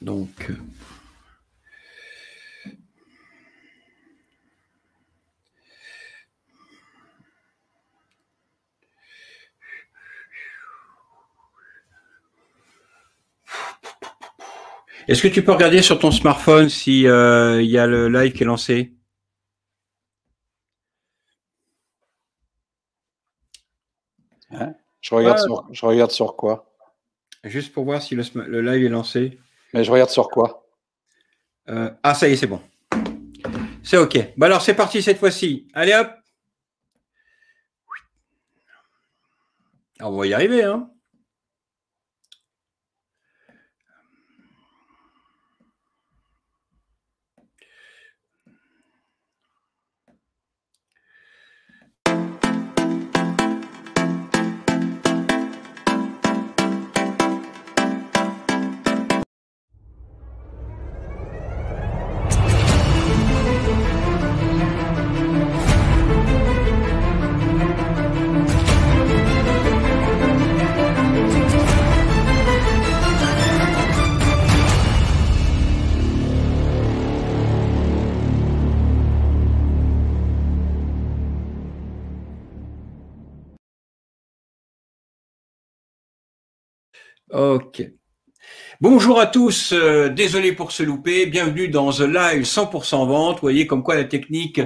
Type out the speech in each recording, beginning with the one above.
Donc, euh, Est-ce que tu peux regarder sur ton smartphone si euh, il y a le live qui est lancé hein? je, regarde sur, quoi Juste pour voir si le live est lancé. Mais je regarde sur quoi euh, Ah, ça y est, c'est bon. C'est OK. Bon bah, alors, c'est parti cette fois-ci. Allez hop. on va y arriver, hein Ok. Bonjour à tous, euh, désolé pour ce louper, bienvenue dans The Live 100% vente. Vous voyez comme quoi la technique,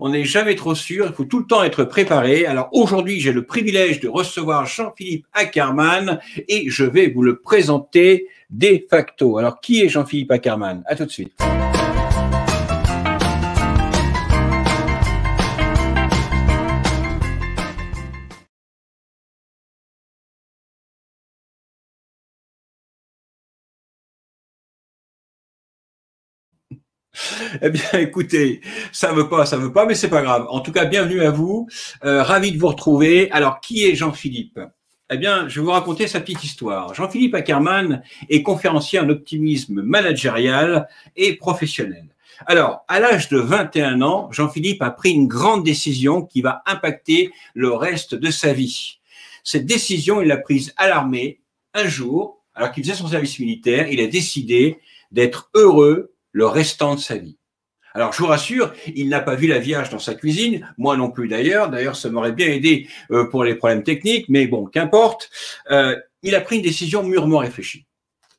on n'est jamais trop sûr, il faut tout le temps être préparé. Alors aujourd'hui, j'ai le privilège de recevoir Jean-Philippe Ackerman et je vais vous le présenter de facto. Alors qui est Jean-Philippe Ackerman À tout de suite. Eh bien, écoutez, ça veut pas, ça veut pas, mais c'est pas grave. En tout cas, bienvenue à vous. Euh, ravi de vous retrouver. Alors, qui est Jean-Philippe Eh bien, je vais vous raconter sa petite histoire. Jean-Philippe Ackermann est conférencier en optimisme managérial et professionnel. Alors, à l'âge de 21 ans, Jean-Philippe a pris une grande décision qui va impacter le reste de sa vie. Cette décision, il l'a prise à l'armée un jour, alors qu'il faisait son service militaire, il a décidé d'être heureux le restant de sa vie. Alors, je vous rassure, il n'a pas vu la Vierge dans sa cuisine, moi non plus d'ailleurs. D'ailleurs, ça m'aurait bien aidé euh, pour les problèmes techniques, mais bon, qu'importe. Euh, il a pris une décision mûrement réfléchie.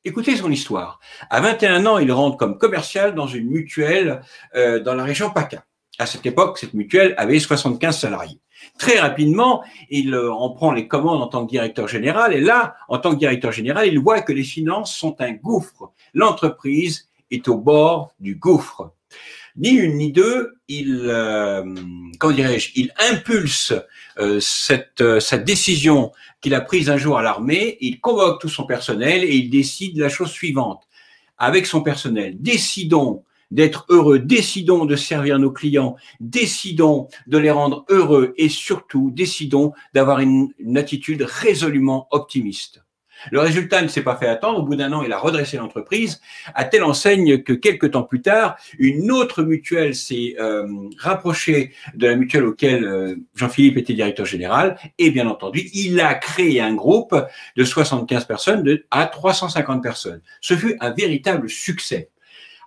Écoutez son histoire. À 21 ans, il rentre comme commercial dans une mutuelle euh, dans la région PACA. À cette époque, cette mutuelle avait 75 salariés. Très rapidement, il en prend les commandes en tant que directeur général. Et là, en tant que directeur général, il voit que les finances sont un gouffre. L'entreprise est au bord du gouffre. Ni une ni deux, il, euh, dirais-je, il impulse euh, euh, cette, décision qu'il a prise un jour à l'armée, il convoque tout son personnel et il décide la chose suivante. Avec son personnel, décidons d'être heureux, décidons de servir nos clients, décidons de les rendre heureux et surtout décidons d'avoir une attitude résolument optimiste. Le résultat ne s'est pas fait attendre. Au bout d'un an, il a redressé l'entreprise, à telle enseigne que quelques temps plus tard, une autre mutuelle s'est euh, rapprochée de la mutuelle auquel euh, Jean-Philippe était directeur général. Et bien entendu, il a créé un groupe de 75 personnes à 350 personnes. Ce fut un véritable succès.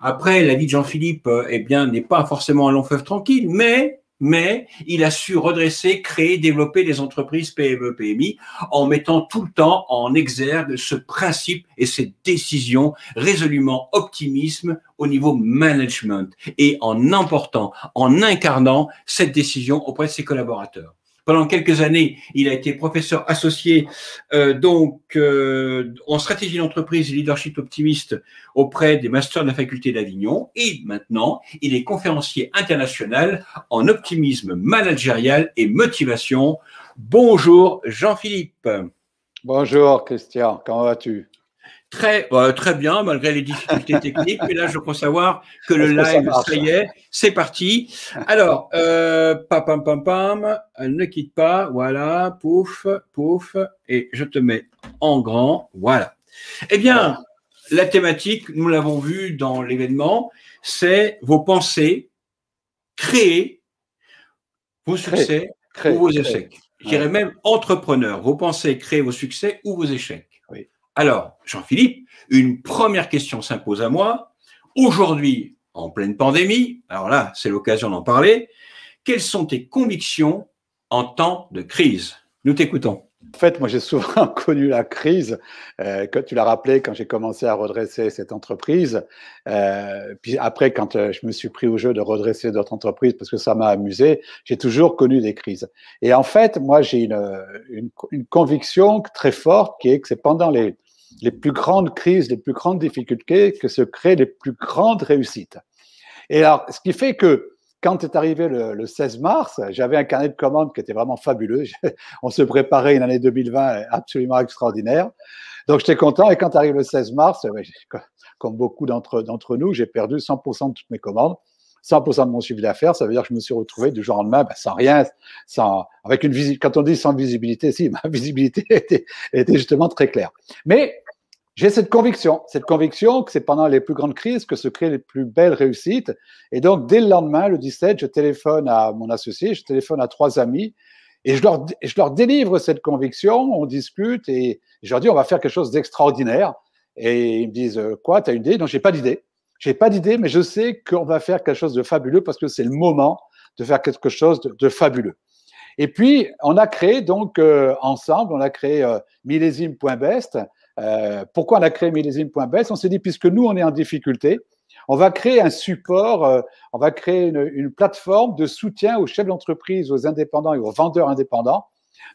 Après, la vie de Jean-Philippe, euh, eh bien, n'est pas forcément un long feu tranquille, mais mais il a su redresser, créer, développer les entreprises PME, PMI en mettant tout le temps en exergue ce principe et cette décision résolument optimisme au niveau management et en emportant, en incarnant cette décision auprès de ses collaborateurs. Pendant quelques années, il a été professeur associé euh, donc euh, en stratégie d'entreprise et leadership optimiste auprès des masters de la faculté d'Avignon. Et maintenant, il est conférencier international en optimisme managérial et motivation. Bonjour Jean-Philippe. Bonjour Christian, comment vas-tu Très, euh, très bien, malgré les difficultés techniques. Mais là, je crois savoir que le live, ça, est, c'est parti. Alors, euh, pam, pam, pam, ne quitte pas. Voilà, pouf, pouf. Et je te mets en grand. Voilà. Eh bien, la thématique, nous l'avons vu dans l'événement, c'est vos pensées, créer vos succès ou vos échecs. Je dirais même entrepreneur, vos pensées, créer vos succès ou vos échecs. Alors, Jean-Philippe, une première question s'impose à moi. Aujourd'hui, en pleine pandémie, alors là, c'est l'occasion d'en parler, quelles sont tes convictions en temps de crise Nous t'écoutons. En fait, moi, j'ai souvent connu la crise. Euh, tu l'as rappelé, quand j'ai commencé à redresser cette entreprise, euh, puis après, quand euh, je me suis pris au jeu de redresser d'autres entreprises parce que ça m'a amusé, j'ai toujours connu des crises. Et en fait, moi, j'ai une, euh, conviction très forte qui est que c'est pendant les, les plus grandes crises, les plus grandes difficultés que se créent les plus grandes réussites. Et alors, ce qui fait que quand est arrivé le, 16 mars, j'avais un carnet de commandes qui était vraiment fabuleux. On se préparait une année 2020 absolument extraordinaire. Donc j'étais content. Et quand arrive le 16 mars, comme beaucoup d'entre nous, j'ai perdu 100% de toutes mes commandes. 100% de mon suivi d'affaires, ça veut dire que je me suis retrouvé du jour au lendemain ben, sans rien, sans, avec une visibilité. Quand on dit sans visibilité, si, ma visibilité était, justement très claire. Mais j'ai cette conviction, cette conviction que c'est pendant les plus grandes crises que se créent les plus belles réussites. Et donc, dès le lendemain, le 17, je téléphone à mon associé, je téléphone à trois amis et je leur, je leur délivre cette conviction, on discute et je leur dis on va faire quelque chose d'extraordinaire. Et ils me disent quoi, tu as une idée Non, j'ai pas d'idée. J'ai pas d'idée, mais je sais qu'on va faire quelque chose de fabuleux parce que c'est le moment de faire quelque chose de, fabuleux. Et puis, on a créé donc euh, ensemble, on a créé euh, millésime.best. Euh, pourquoi on a créé millésime.best On s'est dit, puisque nous, on est en difficulté, on va créer un support, euh, on va créer une, une, plateforme de soutien aux chefs d'entreprise, aux indépendants et aux vendeurs indépendants,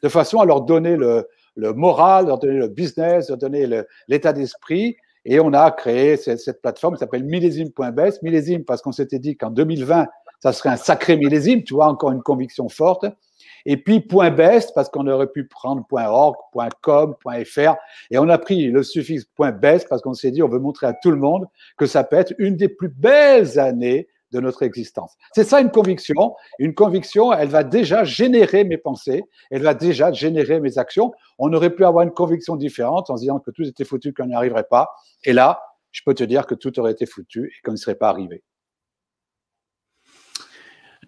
de façon à leur donner le, le moral, leur donner le business, leur donner l'état d'esprit et on a créé cette, plateforme qui s'appelle millésime.best. Millésime parce qu'on s'était dit qu'en 2020, ça serait un sacré millésime, tu vois, encore une conviction forte. Et puis .best parce qu'on aurait pu prendre .org, .com, .fr et on a pris le suffixe .best parce qu'on s'est dit on veut montrer à tout le monde que ça peut être une des plus belles années de notre existence. C'est ça une conviction. Une conviction, elle va déjà générer mes pensées, elle va déjà générer mes actions. On aurait pu avoir une conviction différente en disant que tout était foutu, qu'on n'y arriverait pas. Et là, je peux te dire que tout aurait été foutu et qu'on ne serait pas arrivé.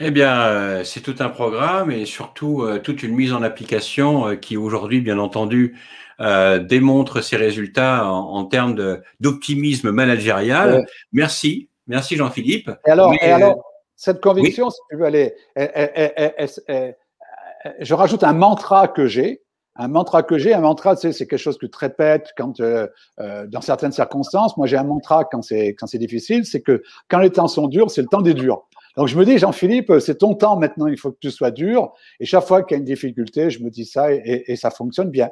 Eh bien, euh, c'est tout un programme et surtout euh, toute une mise en application euh, qui aujourd'hui, bien entendu, démontre ses résultats en, termes d'optimisme managérial. Merci Merci Jean-Philippe. Et alors, alors euh, cette conviction, si tu veux aller, je rajoute un mantra que j'ai. Un mantra que j'ai, un mantra, tu c'est quelque chose que tu répètes quand, euh, euh, dans certaines circonstances. Moi, j'ai un mantra quand c'est quand c'est difficile, c'est que quand les temps sont durs, c'est le temps des durs. Donc je me dis, Jean-Philippe, c'est ton temps maintenant, il faut que tu sois dur. Et chaque fois qu'il y a une difficulté, je me dis ça et, ça fonctionne bien.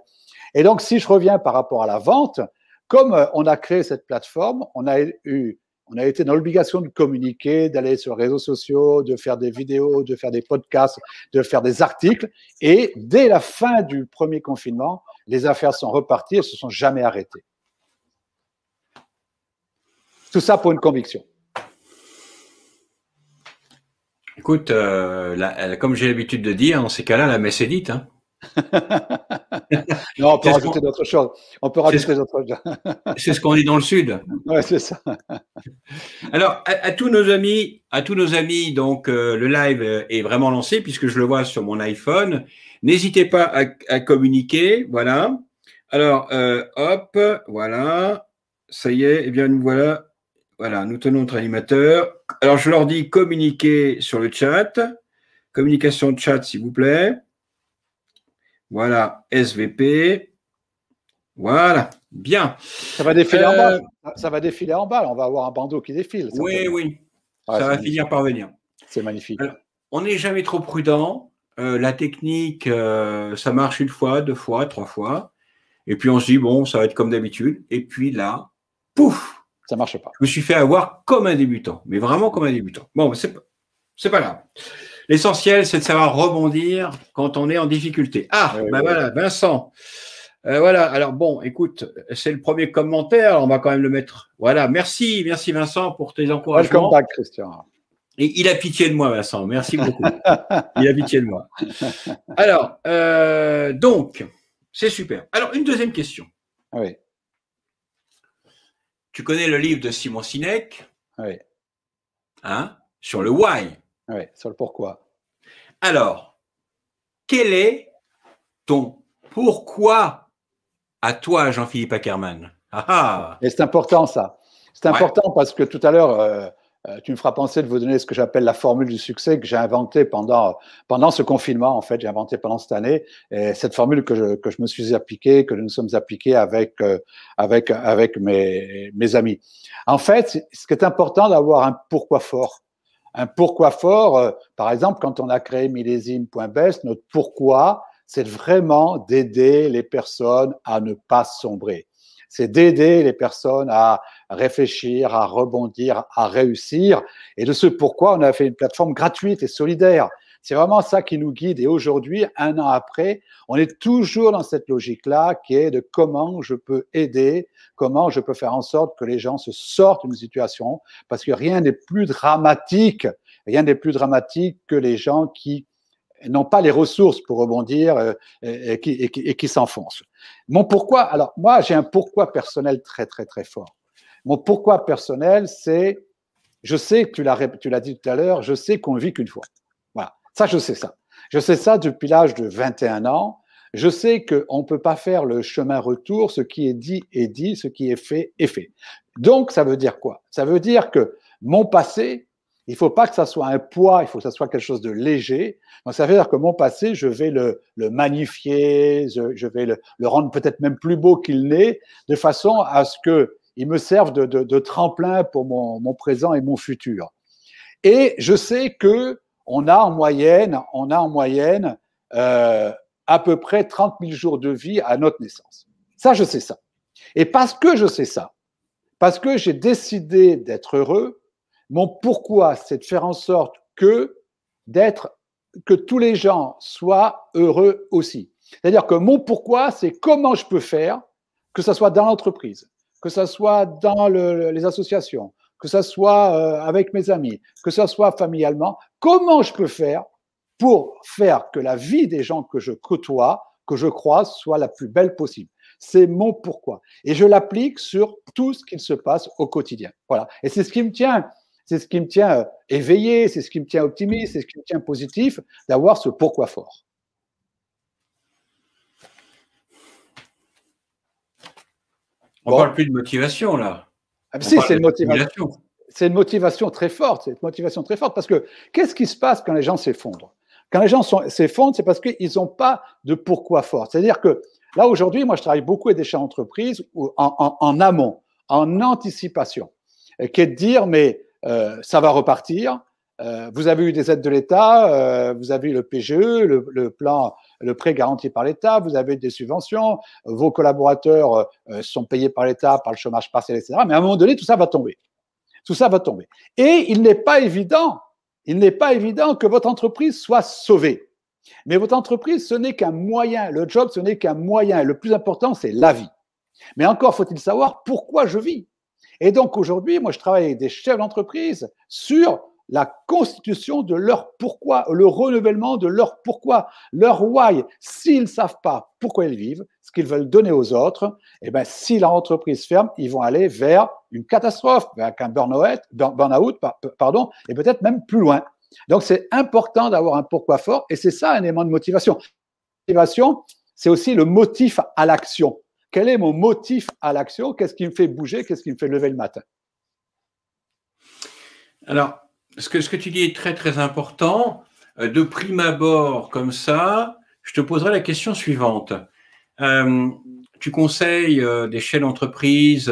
Et donc si je reviens par rapport à la vente, comme on a créé cette plateforme, on a eu on a été dans l'obligation de communiquer, d'aller sur les réseaux sociaux, de faire des vidéos, de faire des podcasts, de faire des articles. Et dès la fin du premier confinement, les affaires sont reparties et se sont jamais arrêtées. Tout ça pour une conviction. Écoute, euh, comme j'ai l'habitude de dire, en ces cas-là, la messe est dite. Hein. non, on peut rajouter d'autres choses. On peut rajouter d'autres choses. c'est ce qu'on dit dans le Sud. Ouais, c'est ça. Alors, à, tous nos amis, à tous nos amis, donc euh, le live euh, est vraiment lancé puisque je le vois sur mon iPhone. N'hésitez pas à, communiquer. Voilà. Alors, euh, hop, voilà. Ça y est, eh bien, nous voilà. Voilà, nous tenons notre animateur. Alors, je leur dis communiquer sur le chat. Communication de chat, s'il vous plaît. Voilà, SVP. Voilà, bien. Ça va défiler en bas. Euh, ça va défiler en bas. On va avoir un bandeau qui défile. oui, oui. Ah, ça va finir par venir. C'est magnifique. on n'est jamais trop prudent. Euh, la technique, euh, ça marche une fois, deux fois, trois fois. Et puis on se dit, bon, ça va être comme d'habitude. Et puis là, pouf Ça marche pas. Je me suis fait avoir comme un débutant, mais vraiment comme un débutant. Bon, c'est n'est pas grave. L'essentiel, c'est de savoir rebondir quand on est en difficulté. Ah, ben voilà, Vincent. Euh, voilà, alors bon, écoute, c'est le premier commentaire, on va quand même le mettre. Voilà, merci, merci Vincent pour tes encouragements. Christian. Et il a pitié de moi, Vincent, merci beaucoup. il a pitié de moi. Alors, euh, donc, c'est super. Alors, une deuxième question. Oui. Tu connais le livre de Simon Sinek Oui. Hein Sur le why. Oui, sur le pourquoi. Alors, quel est ton pourquoi à toi, Jean-Philippe Ackerman ah, ah. Et c'est important ça. C'est important parce que tout à l'heure, euh, euh, tu me feras penser de vous donner ce que j'appelle la formule du succès que j'ai inventée pendant, pendant ce confinement, en fait, j'ai inventé pendant cette année, cette formule que je, que je me suis appliquée, que nous nous sommes appliqués avec, euh, avec, avec mes, mes amis. En fait, ce qui est important d'avoir un pourquoi fort, un pourquoi fort, euh, par exemple, quand on a créé millésime.best, notre pourquoi, c'est vraiment d'aider les personnes à ne pas sombrer. C'est d'aider les personnes à réfléchir, à rebondir, à réussir. Et de ce pourquoi, on a fait une plateforme gratuite et solidaire c'est vraiment ça qui nous guide. Et aujourd'hui, un an après, on est toujours dans cette logique-là qui est de comment je peux aider, comment je peux faire en sorte que les gens se sortent d'une situation, parce que rien n'est plus dramatique, rien n'est plus dramatique que les gens qui n'ont pas les ressources pour rebondir euh, et, qui, s'enfoncent. Mon pourquoi, alors moi j'ai un pourquoi personnel très très très fort. Mon pourquoi personnel, c'est, je sais, que tu l'as dit tout à l'heure, je sais qu'on vit qu'une fois. Ça, je sais ça. Je sais ça depuis l'âge de 21 ans. Je sais qu'on ne peut pas faire le chemin retour. Ce qui est dit est dit, ce qui est fait est fait. Donc, ça veut dire quoi Ça veut dire que mon passé, il faut pas que ça soit un poids, il faut que ça soit quelque chose de léger. ça veut dire que mon passé, je vais le, magnifier, je, vais le, rendre peut-être même plus beau qu'il n'est, de façon à ce que il me serve de, tremplin pour mon, présent et mon futur. Et je sais que on a en moyenne, on a en moyenne euh, à peu près 30 000 jours de vie à notre naissance. Ça, je sais ça. Et parce que je sais ça, parce que j'ai décidé d'être heureux, mon pourquoi, c'est de faire en sorte que d'être, que tous les gens soient heureux aussi. C'est-à-dire que mon pourquoi, c'est comment je peux faire, que ce soit dans l'entreprise, que ce soit dans les associations, que ce soit euh, avec mes amis, que ce soit familialement, comment je peux faire pour faire que la vie des gens que je côtoie, que je croise, soit la plus belle possible. C'est mon pourquoi. Et je l'applique sur tout ce qui se passe au quotidien. Voilà. Et c'est ce qui me tient, c'est ce qui me tient euh, éveillé, c'est ce qui me tient optimiste, c'est ce qui me tient positif, d'avoir ce pourquoi fort. On ne parle plus de motivation là. Ah, si, c'est une motivation. C'est une motivation très forte. C'est une motivation très forte parce que qu'est-ce qui se passe quand les gens s'effondrent Quand les gens s'effondrent, c'est parce qu'ils n'ont pas de pourquoi fort. C'est-à-dire que là, aujourd'hui, moi, je travaille beaucoup avec des chefs d'entreprise en, amont, en anticipation, qui est de dire, mais euh, ça va repartir, euh, vous avez eu des aides de l'État, euh, vous avez eu le PGE, le, plan, le prêt garanti par l'État, vous avez eu des subventions, vos collaborateurs euh, sont payés par l'État, par le chômage partiel, etc. Mais à un moment donné, tout ça va tomber. Tout ça va tomber. Et il n'est pas évident, il n'est pas évident que votre entreprise soit sauvée. Mais votre entreprise, ce n'est qu'un moyen. Le job, ce n'est qu'un moyen. Et le plus important, c'est la vie. Mais encore faut-il savoir pourquoi je vis. Et donc aujourd'hui, moi, je travaille avec des chefs d'entreprise sur la constitution de leur pourquoi, le renouvellement de leur pourquoi, leur why. S'ils ne savent pas pourquoi ils vivent, ce qu'ils veulent donner aux autres, et eh bien, si l'entreprise ferme, ils vont aller vers une catastrophe, vers un burn-out, pardon, et peut-être même plus loin. Donc, c'est important d'avoir un pourquoi fort, et c'est ça un élément de motivation. Motivation, c'est aussi le motif à l'action. Quel est mon motif à l'action Qu'est-ce qui me fait bouger Qu'est-ce qui me fait lever le matin Alors, ce que, tu dis est très très important. Euh, de prime abord, comme ça, je te poserai la question suivante. Euh, tu conseilles euh, des chefs d'entreprise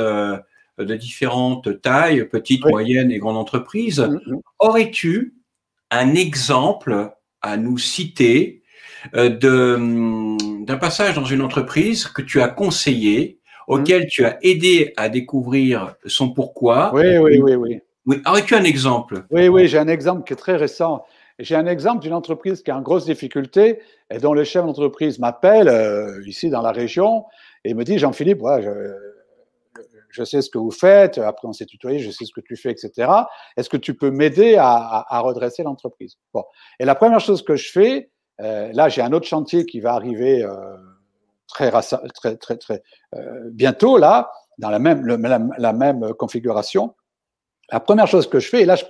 de différentes tailles, petites, moyennes et grandes entreprises. Mm-hmm. Aurais-tu un exemple à nous citer mm, d'un passage dans une entreprise que tu as conseillé, mm-hmm. auquel tu as aidé à découvrir son pourquoi, oui, oui, oui, oui. Oui, ah un exemple Oui, oui, j'ai un exemple qui est très récent. J'ai un exemple d'une entreprise qui est en grosse difficulté et dont le chef d'entreprise m'appelle euh, ici dans la région et me dit Jean-Philippe, je, sais ce que vous faites, après on s'est tutoyé, je sais ce que tu fais, etc. Est-ce que tu peux m'aider à, redresser l'entreprise bon. Et la première chose que je fais, euh, là j'ai un autre chantier qui va arriver euh, très, très, très, bientôt, là, dans la même, la même configuration. La première chose que je fais, et là je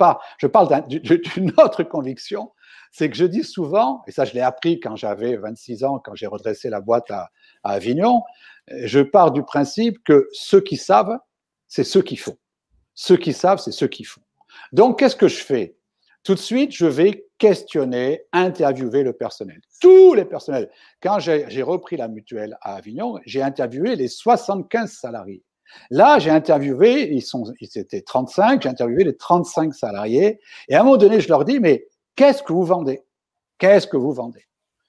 parle, d'une autre conviction, c'est que je dis souvent, et ça je l'ai appris quand j'avais 26 ans, quand j'ai redressé la boîte à, à Avignon, euh, je pars du principe que ceux qui savent, c'est ceux qui font. Ceux qui savent, c'est ceux qui font. Donc qu'est-ce que je fais tout de suite, je vais questionner, interviewer le personnel. Tous les personnels. Quand j'ai repris la mutuelle à Avignon, j'ai interviewé les 75 salariés. Là, j'ai interviewé, ils, étaient 35, j'ai interviewé les 35 salariés, et à un moment donné, je leur dis, mais qu'est-ce que vous vendez Qu'est-ce que vous vendez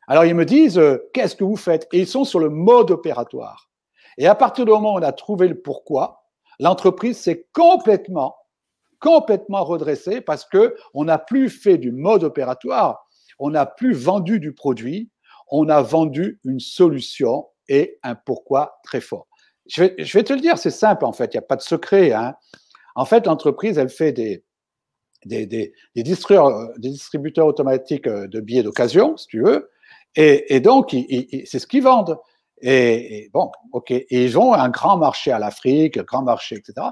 Alors ils me disent, euh, qu'est-ce que vous faites Et ils sont sur le mode opératoire. Et à partir du moment où on a trouvé le pourquoi, l'entreprise s'est complètement, complètement redressée parce que on n'a plus fait du mode opératoire, on n'a plus vendu du produit, on a vendu une solution et un pourquoi très fort je vais, te le dire, c'est simple en fait, il n'y a pas de secret. Hein. En fait, l'entreprise, elle fait des, euh, distributeurs, automatiques euh, de billets d'occasion, si tu veux, et, donc, c'est ce qu'ils vendent. Et, bon, ok, ils ont un grand marché à l'Afrique, un grand marché, etc.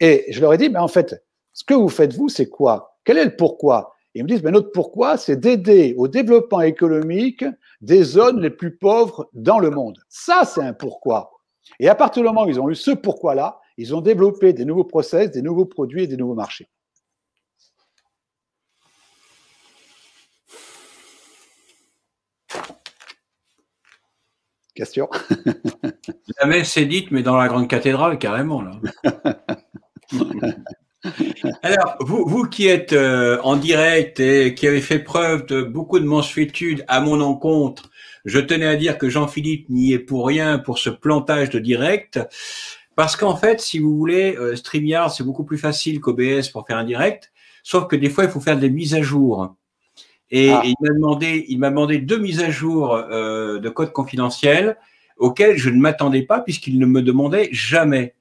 Et je leur ai dit, mais en fait, ce que vous faites, vous, c'est quoi Quel est le pourquoi Ils me disent, mais notre pourquoi, c'est d'aider au développement économique des zones les plus pauvres dans le monde. Ça, c'est un pourquoi. Et à partir du moment où ils ont eu ce pourquoi-là, ils ont développé des nouveaux process, des nouveaux produits et des nouveaux marchés. Question Jamais c'est dit, mais dans la grande cathédrale, carrément. Alors, vous, qui êtes euh, en direct et qui avez fait preuve de beaucoup de mansuétude à mon encontre je tenais à dire que Jean-Philippe n'y est pour rien pour ce plantage de direct. Parce qu'en fait, si vous voulez, euh, StreamYard, c'est beaucoup plus facile qu'OBS pour faire un direct. Sauf que des fois, il faut faire des mises à jour. Et, ah. il m'a demandé, deux mises à jour euh, de code confidentiel auxquelles je ne m'attendais pas puisqu'il ne me demandait jamais.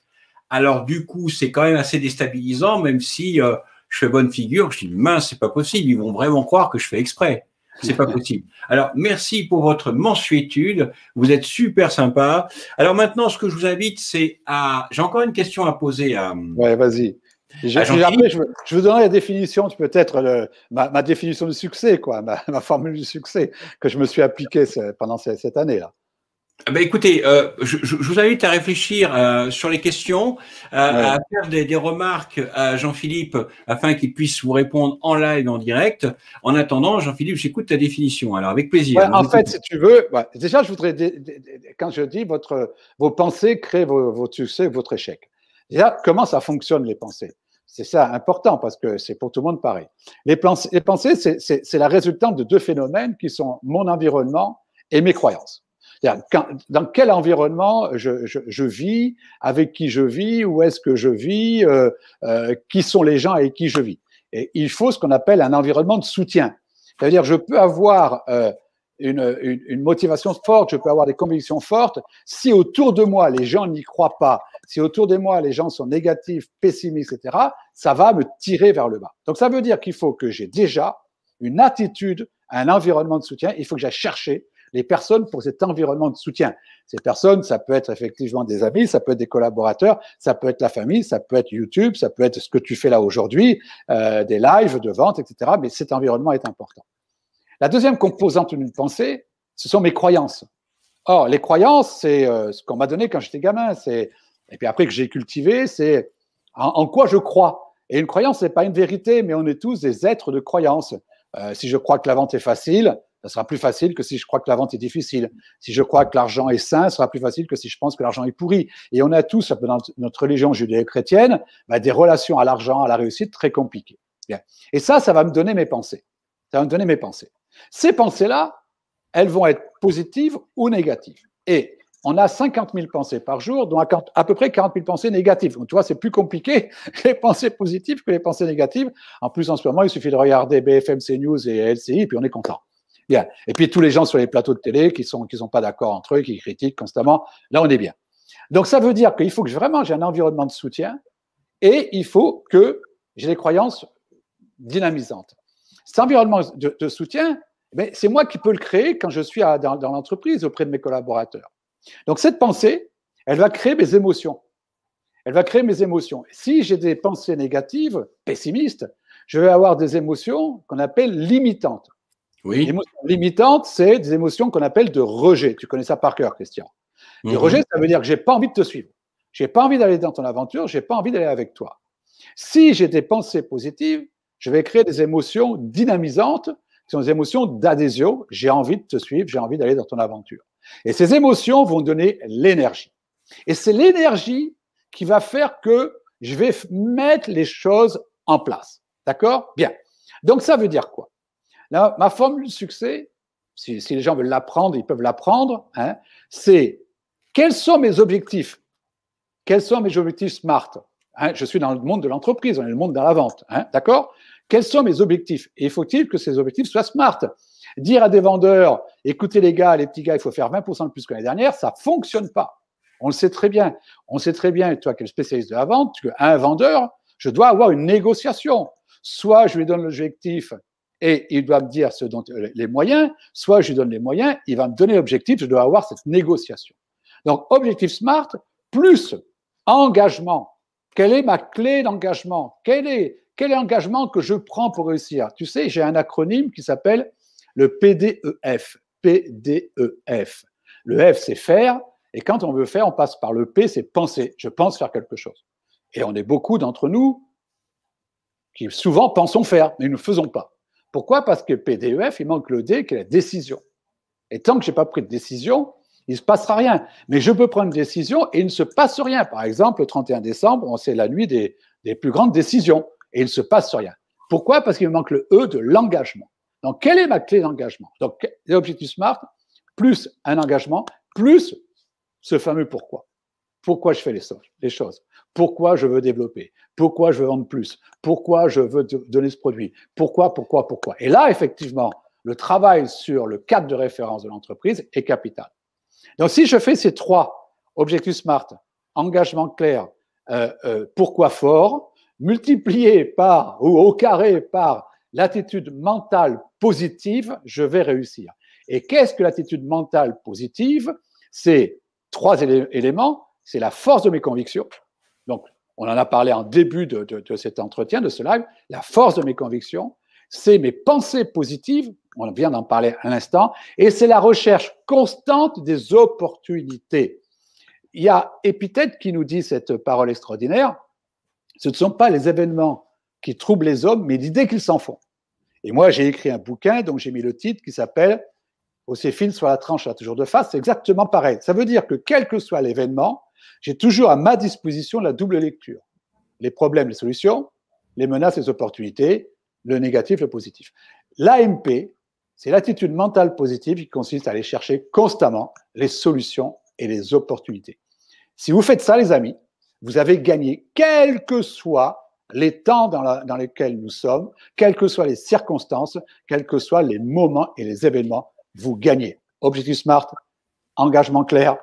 Alors du coup, c'est quand même assez déstabilisant, même si euh, je fais bonne figure. Je dis mince, c'est pas possible. Ils vont vraiment croire que je fais exprès. C'est pas possible. Alors, merci pour votre mensuétude. Vous êtes super sympa. Alors maintenant, ce que je vous invite, c'est à. J'ai encore une question à poser à. Ouais, vas-y. Je, vous donnerai la définition, peut-être ma, ma, définition du succès, quoi, ma, formule du succès que je me suis appliquée pendant cette année-là. Ah ben écoutez, euh, je, je, vous invite à réfléchir euh, sur les questions, euh, à faire des, des remarques à Jean-Philippe afin qu'il puisse vous répondre en live, en direct. En attendant, Jean-Philippe, j'écoute ta définition. Alors, avec plaisir. en fait, si tu veux, bah, déjà, je voudrais, quand je dis votre, vos pensées créent vos, votre succès, votre échec. Déjà, comment ça fonctionne les pensées C'est ça important parce que c'est pour tout le monde pareil. Les, pensées, les pensées, c'est la résultante de deux phénomènes qui sont mon environnement et mes croyances dans quel environnement je, vis, avec qui je vis, où est-ce que je vis, euh, euh, qui sont les gens avec qui je vis. Et il faut ce qu'on appelle un environnement de soutien. C'est-à-dire, je peux avoir euh, une, une, motivation forte, je peux avoir des convictions fortes. Si autour de moi, les gens n'y croient pas, si autour de moi, les gens sont négatifs, pessimistes, etc., ça va me tirer vers le bas. Donc, ça veut dire qu'il faut que j'ai déjà une attitude, un environnement de soutien. Il faut que j'aille chercher les personnes pour cet environnement de soutien. Ces personnes, ça peut être effectivement des amis, ça peut être des collaborateurs, ça peut être la famille, ça peut être YouTube, ça peut être ce que tu fais là aujourd'hui, euh, des lives de vente, etc. Mais cet environnement est important. La deuxième composante d'une pensée, ce sont mes croyances. Or, les croyances, c'est euh, ce qu'on m'a donné quand j'étais gamin, c'est et puis après que j'ai cultivé, c'est en, quoi je crois. Et une croyance, n'est pas une vérité, mais on est tous des êtres de croyance. Euh, si je crois que la vente est facile, ça sera plus facile que si je crois que la vente est difficile. Si je crois que l'argent est sain, ce sera plus facile que si je pense que l'argent est pourri. Et on a tous, dans notre religion judéo-chrétienne, bah, des relations à l'argent, à la réussite très compliquées. Et ça, ça va me donner mes pensées. Ça va me donner mes pensées. Ces pensées-là, elles vont être positives ou négatives. Et on a 50 000 pensées par jour, dont à peu près 40 000 pensées négatives. Donc, tu vois, c'est plus compliqué les pensées positives que les pensées négatives. En plus, en ce moment, il suffit de regarder BFMC News et LCI, et puis on est content. Et puis tous les gens sur les plateaux de télé qui sont qui sont pas d'accord entre eux, qui critiquent constamment. Là, on est bien. Donc ça veut dire qu'il faut que vraiment j'ai un environnement de soutien et il faut que j'ai des croyances dynamisantes. Cet environnement de, soutien, ben, c'est moi qui peux le créer quand je suis dans, dans l'entreprise auprès de mes collaborateurs. Donc cette pensée, elle va créer mes émotions. Elle va créer mes émotions. Si j'ai des pensées négatives, pessimistes, je vais avoir des émotions qu'on appelle limitantes. L'émotion limitante, c'est des émotions qu'on appelle de rejet. Tu connais ça par cœur, Christian. Le mhm. rejet, ça veut dire que j'ai pas envie de te suivre. J'ai pas envie d'aller dans ton aventure, j'ai pas envie d'aller avec toi. Si j'ai des pensées positives, je vais créer des émotions dynamisantes, qui sont des émotions d'adhésion. J'ai envie de te suivre, j'ai envie d'aller dans ton aventure. Et ces émotions vont donner l'énergie. Et c'est l'énergie qui va faire que je vais mettre les choses en place. D'accord Bien. Donc ça veut dire quoi ma formule de succès, si, les gens veulent l'apprendre, ils peuvent l'apprendre, hein, c'est quels sont mes objectifs Quels sont mes objectifs SMART hein, Je suis dans le monde de l'entreprise, on est dans le monde de la vente, hein, d'accord Quels sont mes objectifs Et faut-il que ces objectifs soient SMART Dire à des vendeurs, écoutez les gars, les petits gars, il faut faire 20% de plus que l'année dernière, ça fonctionne pas. On le sait très bien. On sait très bien, toi qui es le spécialiste de la vente, qu'un vendeur, je dois avoir une négociation. Soit je lui donne l'objectif et il doit me dire ce dont, euh, les moyens, soit je lui donne les moyens, il va me donner l'objectif, je dois avoir cette négociation. Donc, objectif SMART plus engagement. Quelle est ma clé d'engagement quel est, quel est l'engagement que je prends pour réussir Tu sais, j'ai un acronyme qui s'appelle le PDEF. PDEF. Le F, c'est faire, et quand on veut faire, on passe par le P, c'est penser. Je pense faire quelque chose. Et on est beaucoup d'entre nous qui souvent pensons faire, mais nous ne faisons pas. Pourquoi Parce que PDEF, il manque le D qui est la décision. Et tant que je n'ai pas pris de décision, il ne se passera rien. Mais je peux prendre une décision et il ne se passe rien. Par exemple, le 31 décembre, on la nuit des, des plus grandes décisions et il ne se passe rien. Pourquoi Parce qu'il me manque le E de l'engagement. Donc, quelle est ma clé d'engagement Donc, l'objectif SMART, plus un engagement, plus ce fameux pourquoi pourquoi je fais les, choses, pourquoi je veux développer, pourquoi je veux vendre plus, pourquoi je veux donner ce produit, pourquoi, pourquoi, pourquoi. Et là, effectivement, le travail sur le cadre de référence de l'entreprise est capital. Donc, si je fais ces trois objectifs SMART, engagement clair, euh, euh, pourquoi fort, multiplié par ou au carré par l'attitude mentale positive, je vais réussir. Et qu'est-ce que l'attitude mentale positive C'est trois éléments c'est la force de mes convictions. Donc, on en a parlé en début de, cet entretien, de ce live. La force de mes convictions, c'est mes pensées positives, on vient d'en parler un instant, et c'est la recherche constante des opportunités. Il y a Épithète qui nous dit cette parole extraordinaire, ce ne sont pas les événements qui troublent les hommes, mais l'idée qu'ils s'en font. Et moi, j'ai écrit un bouquin, donc j'ai mis le titre qui s'appelle Océphine sur la tranche, à toujours de face, c'est exactement pareil. Ça veut dire que quel que soit l'événement, j'ai toujours à ma disposition la double lecture. Les problèmes, les solutions, les menaces, les opportunités, le négatif, le positif. L'AMP, c'est l'attitude mentale positive qui consiste à aller chercher constamment les solutions et les opportunités. Si vous faites ça, les amis, vous avez gagné, quels que soient les temps dans, lesquels nous sommes, quelles que soient les circonstances, quels que soient les moments et les événements, vous gagnez. Objectif SMART, engagement clair,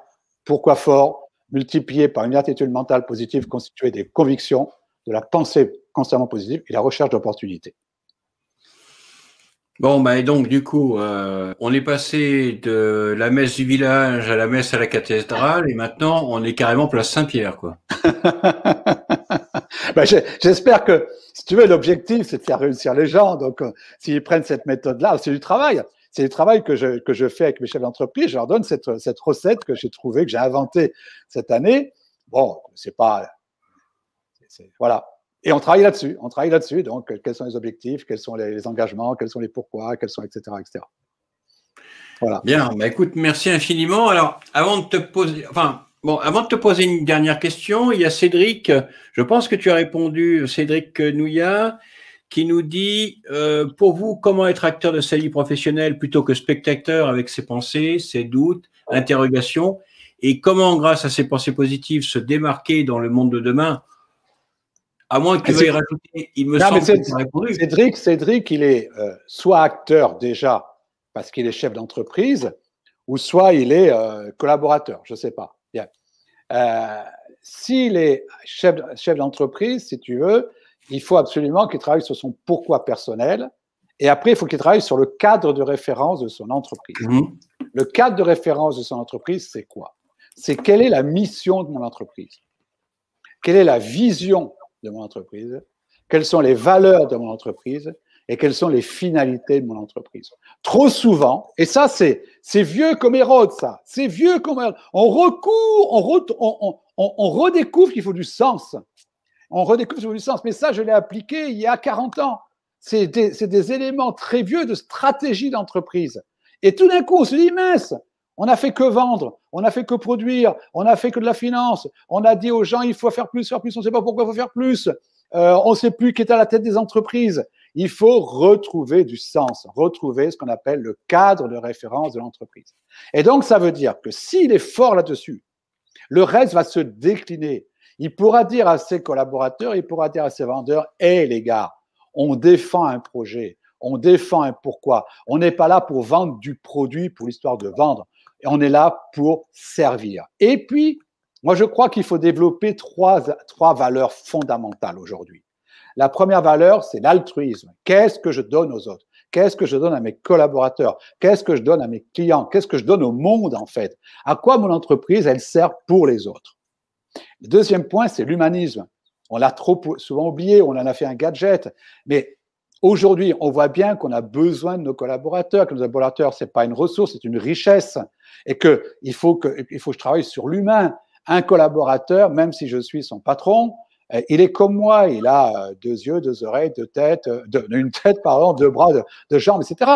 pourquoi fort, multiplié par une attitude mentale positive constituée des convictions, de la pensée constamment positive et la recherche d'opportunités. Bon, ben et donc du coup, euh, on est passé de la messe du village à la messe à la cathédrale et maintenant on est carrément place Saint-Pierre, quoi. Ben, j'espère que, si tu veux, l'objectif, c'est de faire réussir les gens. Donc, euh, s'ils prennent cette méthode-là, c'est du travail c'est le travail que je, fais avec mes chefs d'entreprise. Je leur donne cette, recette que j'ai trouvée, que j'ai inventée cette année. Bon, c'est pas. voilà. Et on travaille là-dessus. On travaille là-dessus. Donc, quels sont les objectifs, quels sont les, engagements, quels sont les pourquoi, quels sont, etc. etc. Voilà. Bien. Bah, écoute, merci infiniment. Alors, avant de te poser. Enfin. Bon, avant de te poser une dernière question, il y a Cédric, je pense que tu as répondu, Cédric Nouillat, qui nous dit euh, pour vous comment être acteur de sa vie professionnelle plutôt que spectateur avec ses pensées, ses doutes, interrogations et comment grâce à ses pensées positives se démarquer dans le monde de demain à moins que tu ah, veuilles rajouter, il me semble que Cédric, Cédric, il est euh, soit acteur déjà parce qu'il est chef d'entreprise ou soit il est euh, collaborateur, je ne sais pas. S'il est chef, chef d'entreprise, si tu veux, il faut absolument qu'il travaille sur son pourquoi personnel. Et après, il faut qu'il travaille sur le cadre de référence de son entreprise. Mmh. Le cadre de référence de son entreprise, c'est quoi C'est quelle est la mission de mon entreprise Quelle est la vision de mon entreprise Quelles sont les valeurs de mon entreprise Et quelles sont les finalités de mon entreprise Trop souvent, et ça, c'est, vieux comme Hérode, ça. C'est vieux comme On recourt, on, on, on redécouvre qu'il faut du sens on redécouvre sens, Mais ça, je l'ai appliqué il y a 40 ans. C'est des, éléments très vieux de stratégie d'entreprise. Et tout d'un coup, on se dit, mince, on n'a fait que vendre, on n'a fait que produire, on n'a fait que de la finance, on a dit aux gens, il faut faire plus, faire plus, on ne sait pas pourquoi il faut faire plus, euh, on ne sait plus qui est à la tête des entreprises. Il faut retrouver du sens, retrouver ce qu'on appelle le cadre de référence de l'entreprise. Et donc, ça veut dire que s'il est fort là-dessus, le reste va se décliner. Il pourra dire à ses collaborateurs, il pourra dire à ses vendeurs, hé les gars, on défend un projet, on défend un pourquoi. On n'est pas là pour vendre du produit pour l'histoire de vendre, on est là pour servir. Et puis, moi je crois qu'il faut développer trois valeurs fondamentales aujourd'hui. La première valeur, c'est l'altruisme. Qu'est-ce que je donne aux autres Qu'est-ce que je donne à mes collaborateurs Qu'est-ce que je donne à mes clients Qu'est-ce que je donne au monde en fait À quoi mon entreprise, elle sert pour les autres deuxième point, c'est l'humanisme. On l'a trop souvent oublié, on en a fait un gadget. Mais aujourd'hui, on voit bien qu'on a besoin de nos collaborateurs, que nos collaborateurs, ce n'est pas une ressource, c'est une richesse. Et qu'il faut que, faut que je travaille sur l'humain. Un collaborateur, même si je suis son patron, euh, il est comme moi, il a euh, deux yeux, deux oreilles, deux têtes, euh, une tête, pardon, deux bras, deux, deux jambes, etc.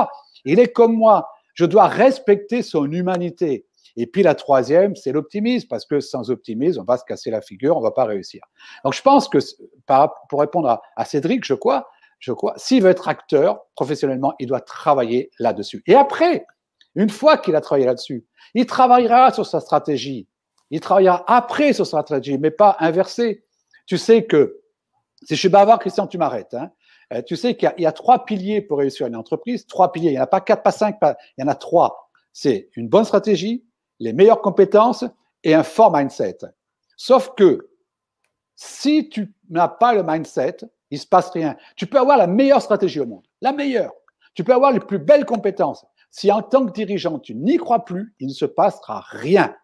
Il est comme moi. Je dois respecter son humanité. Et puis la troisième, c'est l'optimisme, parce que sans optimisme, on va se casser la figure, on va pas réussir. Donc je pense que, pour répondre à, Cédric, je crois, je crois, s'il veut être acteur professionnellement, il doit travailler là-dessus. Et après, une fois qu'il a travaillé là-dessus, il travaillera sur sa stratégie. Il travaillera après sur sa stratégie, mais pas inversé. Tu sais que, si je suis bavard, Christian, tu m'arrêtes. Hein. Euh, tu sais qu'il y, a trois piliers pour réussir une entreprise. Trois piliers. Il n'y en a pas quatre, pas cinq, il y en a trois. C'est une bonne stratégie, les meilleures compétences et un fort mindset. Sauf que si tu n'as pas le mindset, il ne se passe rien. Tu peux avoir la meilleure stratégie au monde, la meilleure. Tu peux avoir les plus belles compétences. Si en tant que dirigeant, tu n'y crois plus, il ne se passera rien.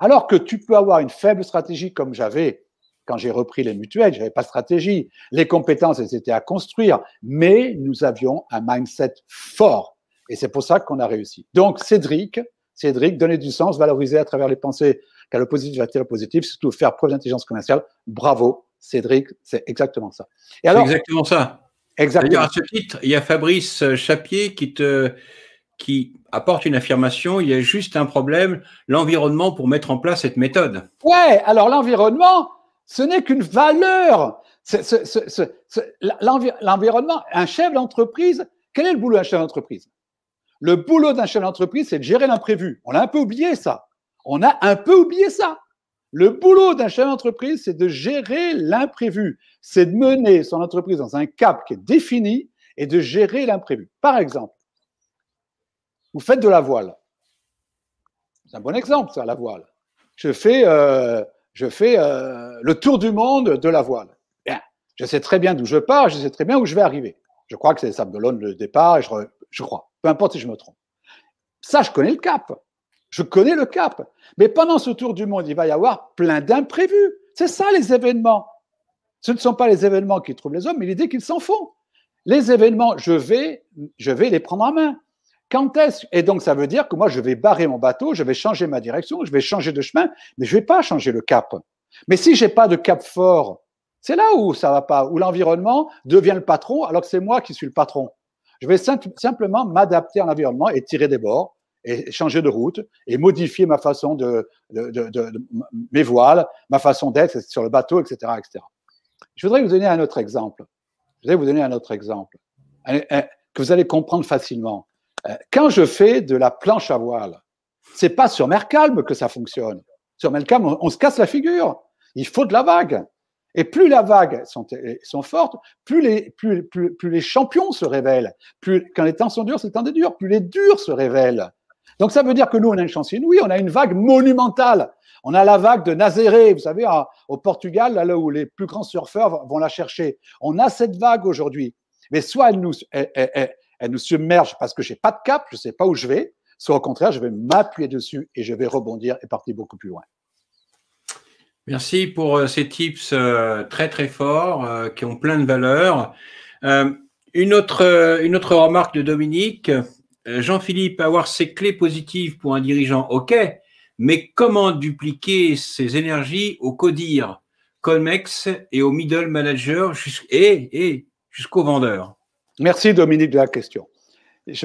Alors que tu peux avoir une faible stratégie comme j'avais quand j'ai repris les mutuelles, je n'avais pas de stratégie. Les compétences, elles étaient à construire, mais nous avions un mindset fort. Et c'est pour ça qu'on a réussi. Donc, Cédric, Cédric, donner du sens, valoriser à travers les pensées car le positif être le positif, surtout faire preuve d'intelligence commerciale. Bravo, Cédric, c'est exactement ça. Et exactement ça. Exactement. À ce titre, il y a Fabrice Chapier qui te qui apporte une affirmation, il y a juste un problème, l'environnement pour mettre en place cette méthode. Ouais, alors l'environnement, ce n'est qu'une valeur. L'environnement, un chef d'entreprise, quel est le boulot d'un chef d'entreprise le boulot d'un chef d'entreprise, c'est de gérer l'imprévu. On a un peu oublié ça. On a un peu oublié ça. Le boulot d'un chef d'entreprise, c'est de gérer l'imprévu. C'est de mener son entreprise dans un cap qui est défini et de gérer l'imprévu. Par exemple, vous faites de la voile. C'est un bon exemple, ça, la voile. Je fais, euh, je fais euh, le tour du monde de la voile. Je sais très bien d'où je pars, je sais très bien où je vais arriver. Je crois que c'est Sables donne le départ, je crois peu importe si je me trompe. Ça, je connais le cap. Je connais le cap. Mais pendant ce tour du monde, il va y avoir plein d'imprévus. C'est ça les événements. Ce ne sont pas les événements qui trouvent les hommes, mais l'idée qu'ils s'en font. Les événements, je vais, je vais les prendre en main. Quand est-ce Et donc, ça veut dire que moi, je vais barrer mon bateau, je vais changer ma direction, je vais changer de chemin, mais je ne vais pas changer le cap. Mais si je n'ai pas de cap fort, c'est là où ça ne va pas, où l'environnement devient le patron alors que c'est moi qui suis le patron. Je vais simplement m'adapter à l'environnement et tirer des bords et changer de route et modifier ma façon de, mes voiles, ma façon d'être sur le bateau, etc., etc. Je voudrais vous donner un autre exemple. Je voudrais vous donner un autre exemple que vous allez comprendre facilement. Euh, quand je fais de la planche à voile, c'est pas sur mer calme que ça fonctionne. Sur mer calme, on se casse la figure. Il faut de la vague. Et plus la vague sont, sont fortes, plus les, plus, les champions se révèlent. Plus, quand les temps sont durs, c'est le temps des durs. Plus les durs se révèlent. Donc ça veut dire que nous, on a une chance Oui, on a une vague monumentale. On a la vague de Nazaré, vous savez, au Portugal, là, où les plus grands surfeurs vont la chercher. On a cette vague aujourd'hui. Mais soit elle nous, elle, nous submerge parce que j'ai pas de cap, je ne sais pas où je vais, soit au contraire, je vais m'appuyer dessus et je vais rebondir et partir beaucoup plus loin. Merci pour euh, ces tips euh, très très forts euh, qui ont plein de valeur. Une autre, une autre remarque de Dominique. Jean-Philippe, avoir ses clés positives pour un dirigeant, ok, mais comment dupliquer ces énergies au CODIR, Colmex et au middle manager et, jusqu'au vendeur Merci Dominique de la question.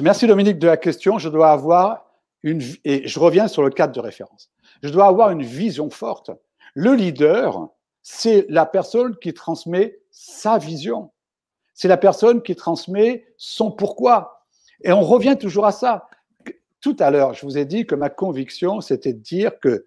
Merci Dominique de la question. Je dois avoir une, et je reviens sur le cadre de référence, je dois avoir une vision forte le leader, c'est la personne qui transmet sa vision. C'est la personne qui transmet son pourquoi. Et on revient toujours à ça. Tout à l'heure, je vous ai dit que ma conviction, c'était de dire que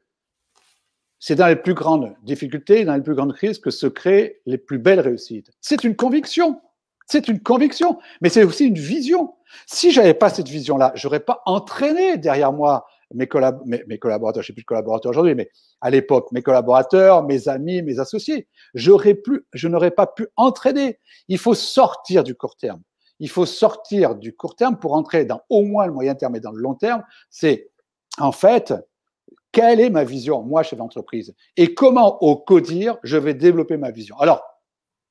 c'est dans les plus grandes difficultés, dans les plus grandes crises que se créent les plus belles réussites. C'est une conviction. C'est une conviction, mais c'est aussi une vision. Si j'avais pas cette vision-là, j'aurais pas entraîné derrière moi mes, mes, collaborateurs, je ne sais plus de collaborateurs aujourd'hui, mais à l'époque, mes collaborateurs, mes amis, mes associés. Plus, je n'aurais pas pu entraîner. Il faut sortir du court terme. Il faut sortir du court terme pour entrer dans au moins le moyen terme et dans le long terme. C'est en fait, quelle est ma vision, moi, chez l'entreprise Et comment, au codir, je vais développer ma vision Alors,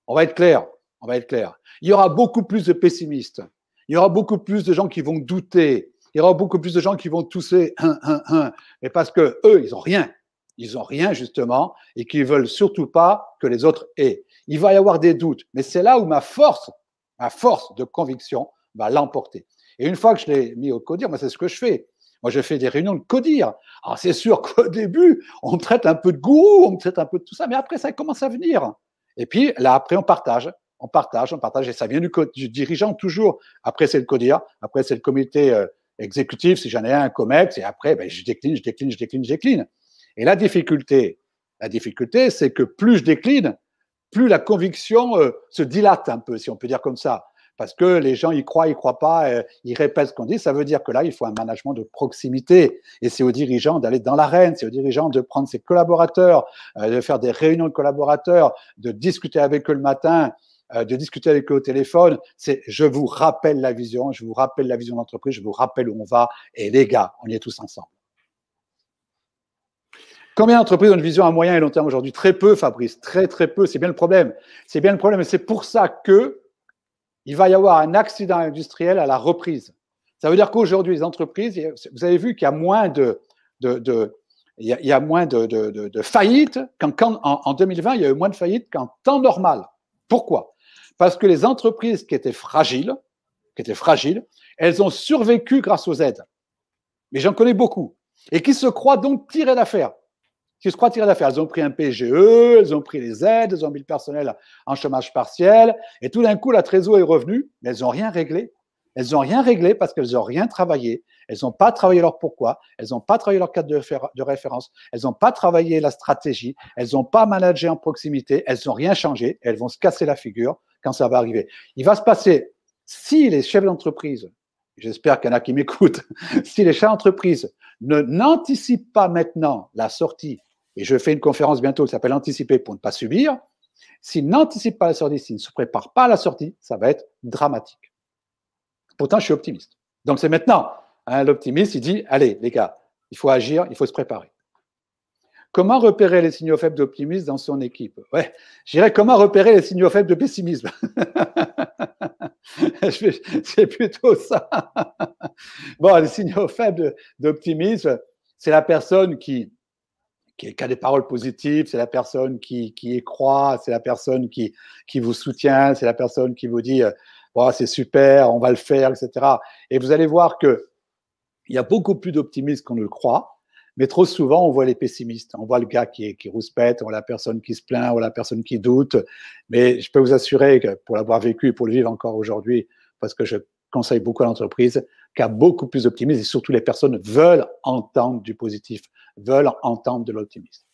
on va être clair, on va être clair. Il y aura beaucoup plus de pessimistes. Il y aura beaucoup plus de gens qui vont douter, il y aura beaucoup plus de gens qui vont tousser, hein, hein, hein, mais parce que eux, ils ont rien. Ils ont rien, justement, et qu'ils veulent surtout pas que les autres aient. Il va y avoir des doutes, mais c'est là où ma force, ma force de conviction va l'emporter. Et une fois que je l'ai mis au codir, moi, c'est ce que je fais. Moi, je fais des réunions de codir. Alors, c'est sûr qu'au début, on traite un peu de gourou, on traite un peu de tout ça, mais après, ça commence à venir. Et puis, là, après, on partage on partage, on partage, et ça vient du, du dirigeant toujours. Après, c'est le CODIR, après, c'est le comité euh, exécutif, si j'en ai un comme ex et après, ben, je décline, je décline, je décline, je décline. Et la difficulté, la difficulté, c'est que plus je décline, plus la conviction euh, se dilate un peu, si on peut dire comme ça. Parce que les gens ils croient, ils croient pas, euh, ils répètent ce qu'on dit. Ça veut dire que là, il faut un management de proximité. Et c'est aux dirigeants d'aller dans l'arène, c'est aux dirigeants de prendre ses collaborateurs, euh, de faire des réunions de collaborateurs, de discuter avec eux le matin, euh, de discuter avec eux au téléphone, c'est je vous rappelle la vision, je vous rappelle la vision d'entreprise, je vous rappelle où on va, et les gars, on y est tous ensemble. Combien d'entreprises ont une vision à moyen et long terme aujourd'hui Très peu, Fabrice, très très peu. C'est bien le problème. C'est bien le problème. Et c'est pour ça que il va y avoir un accident industriel à la reprise. Ça veut dire qu'aujourd'hui, les entreprises, vous avez vu qu'il y a moins de, il, y a, moins de, de faillites en, en, 2020, il y a eu moins de faillites qu'en temps normal. Pourquoi parce que les entreprises qui étaient fragiles, qui étaient fragiles, elles ont survécu grâce aux aides. Mais j'en connais beaucoup. Et qui se croient donc tirées d'affaires. Qui se croient tirer d'affaire. Elles ont pris un PGE, elles ont pris les aides, elles ont mis le personnel en chômage partiel. Et tout d'un coup, la trésorerie est revenue, mais elles n'ont rien réglé. Elles n'ont rien réglé parce qu'elles n'ont rien travaillé. Elles n'ont pas travaillé leur pourquoi. Elles n'ont pas travaillé leur cadre de, référence. Elles n'ont pas travaillé la stratégie. Elles n'ont pas managé en proximité. Elles n'ont rien changé. Elles vont se casser la figure quand ça va arriver. Il va se passer, si les chefs d'entreprise, j'espère qu'il y en a qui m'écoutent, si les chefs d'entreprise ne n'anticipent pas maintenant la sortie, et je fais une conférence bientôt qui s'appelle Anticiper pour ne pas subir, s'ils n'anticipent pas la sortie, s'ils ne se préparent pas à la sortie, ça va être dramatique. Pourtant, je suis optimiste. Donc c'est maintenant. Hein, l'optimiste, il dit, allez les gars, il faut agir, il faut se préparer. Comment repérer les signaux faibles d'optimisme dans son équipe Ouais, j'irais comment repérer les signaux faibles de pessimisme. c'est plutôt ça. Bon, les signaux faibles d'optimisme, c'est la personne qui, qui, a des paroles positives, c'est la personne qui, qui y croit, c'est la personne qui, qui vous soutient, c'est la personne qui vous dit oh, c'est super, on va le faire, etc. Et vous allez voir que il y a beaucoup plus d'optimisme qu'on ne le croit. Mais trop souvent, on voit les pessimistes. On voit le gars qui, qui rouspète, on voit la personne qui se plaint, on voit la personne qui doute. Mais je peux vous assurer que pour l'avoir vécu et pour le vivre encore aujourd'hui, parce que je conseille beaucoup à l'entreprise, a beaucoup plus d'optimisme et surtout les personnes veulent entendre du positif, veulent entendre de l'optimisme.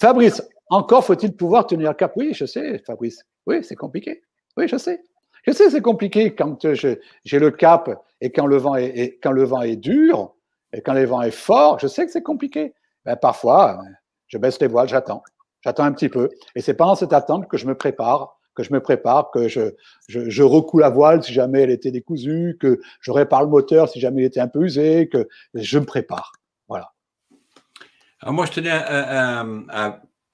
Fabrice, encore faut-il pouvoir tenir le cap Oui, je sais, Fabrice. Oui, c'est compliqué. Oui, je sais. Je sais, c'est compliqué quand j'ai le cap et quand le vent et quand le vent est dur et quand les vents est fort, je sais que c'est compliqué. Ben, parfois, je baisse les voiles, j'attends. J'attends un petit peu. Et c'est pendant cette attente que je me prépare, que je me prépare, que je, je, la voile si jamais elle était décousue, que je répare le moteur si jamais il était un peu usé, que je me prépare. Voilà. Alors moi, je tenais à,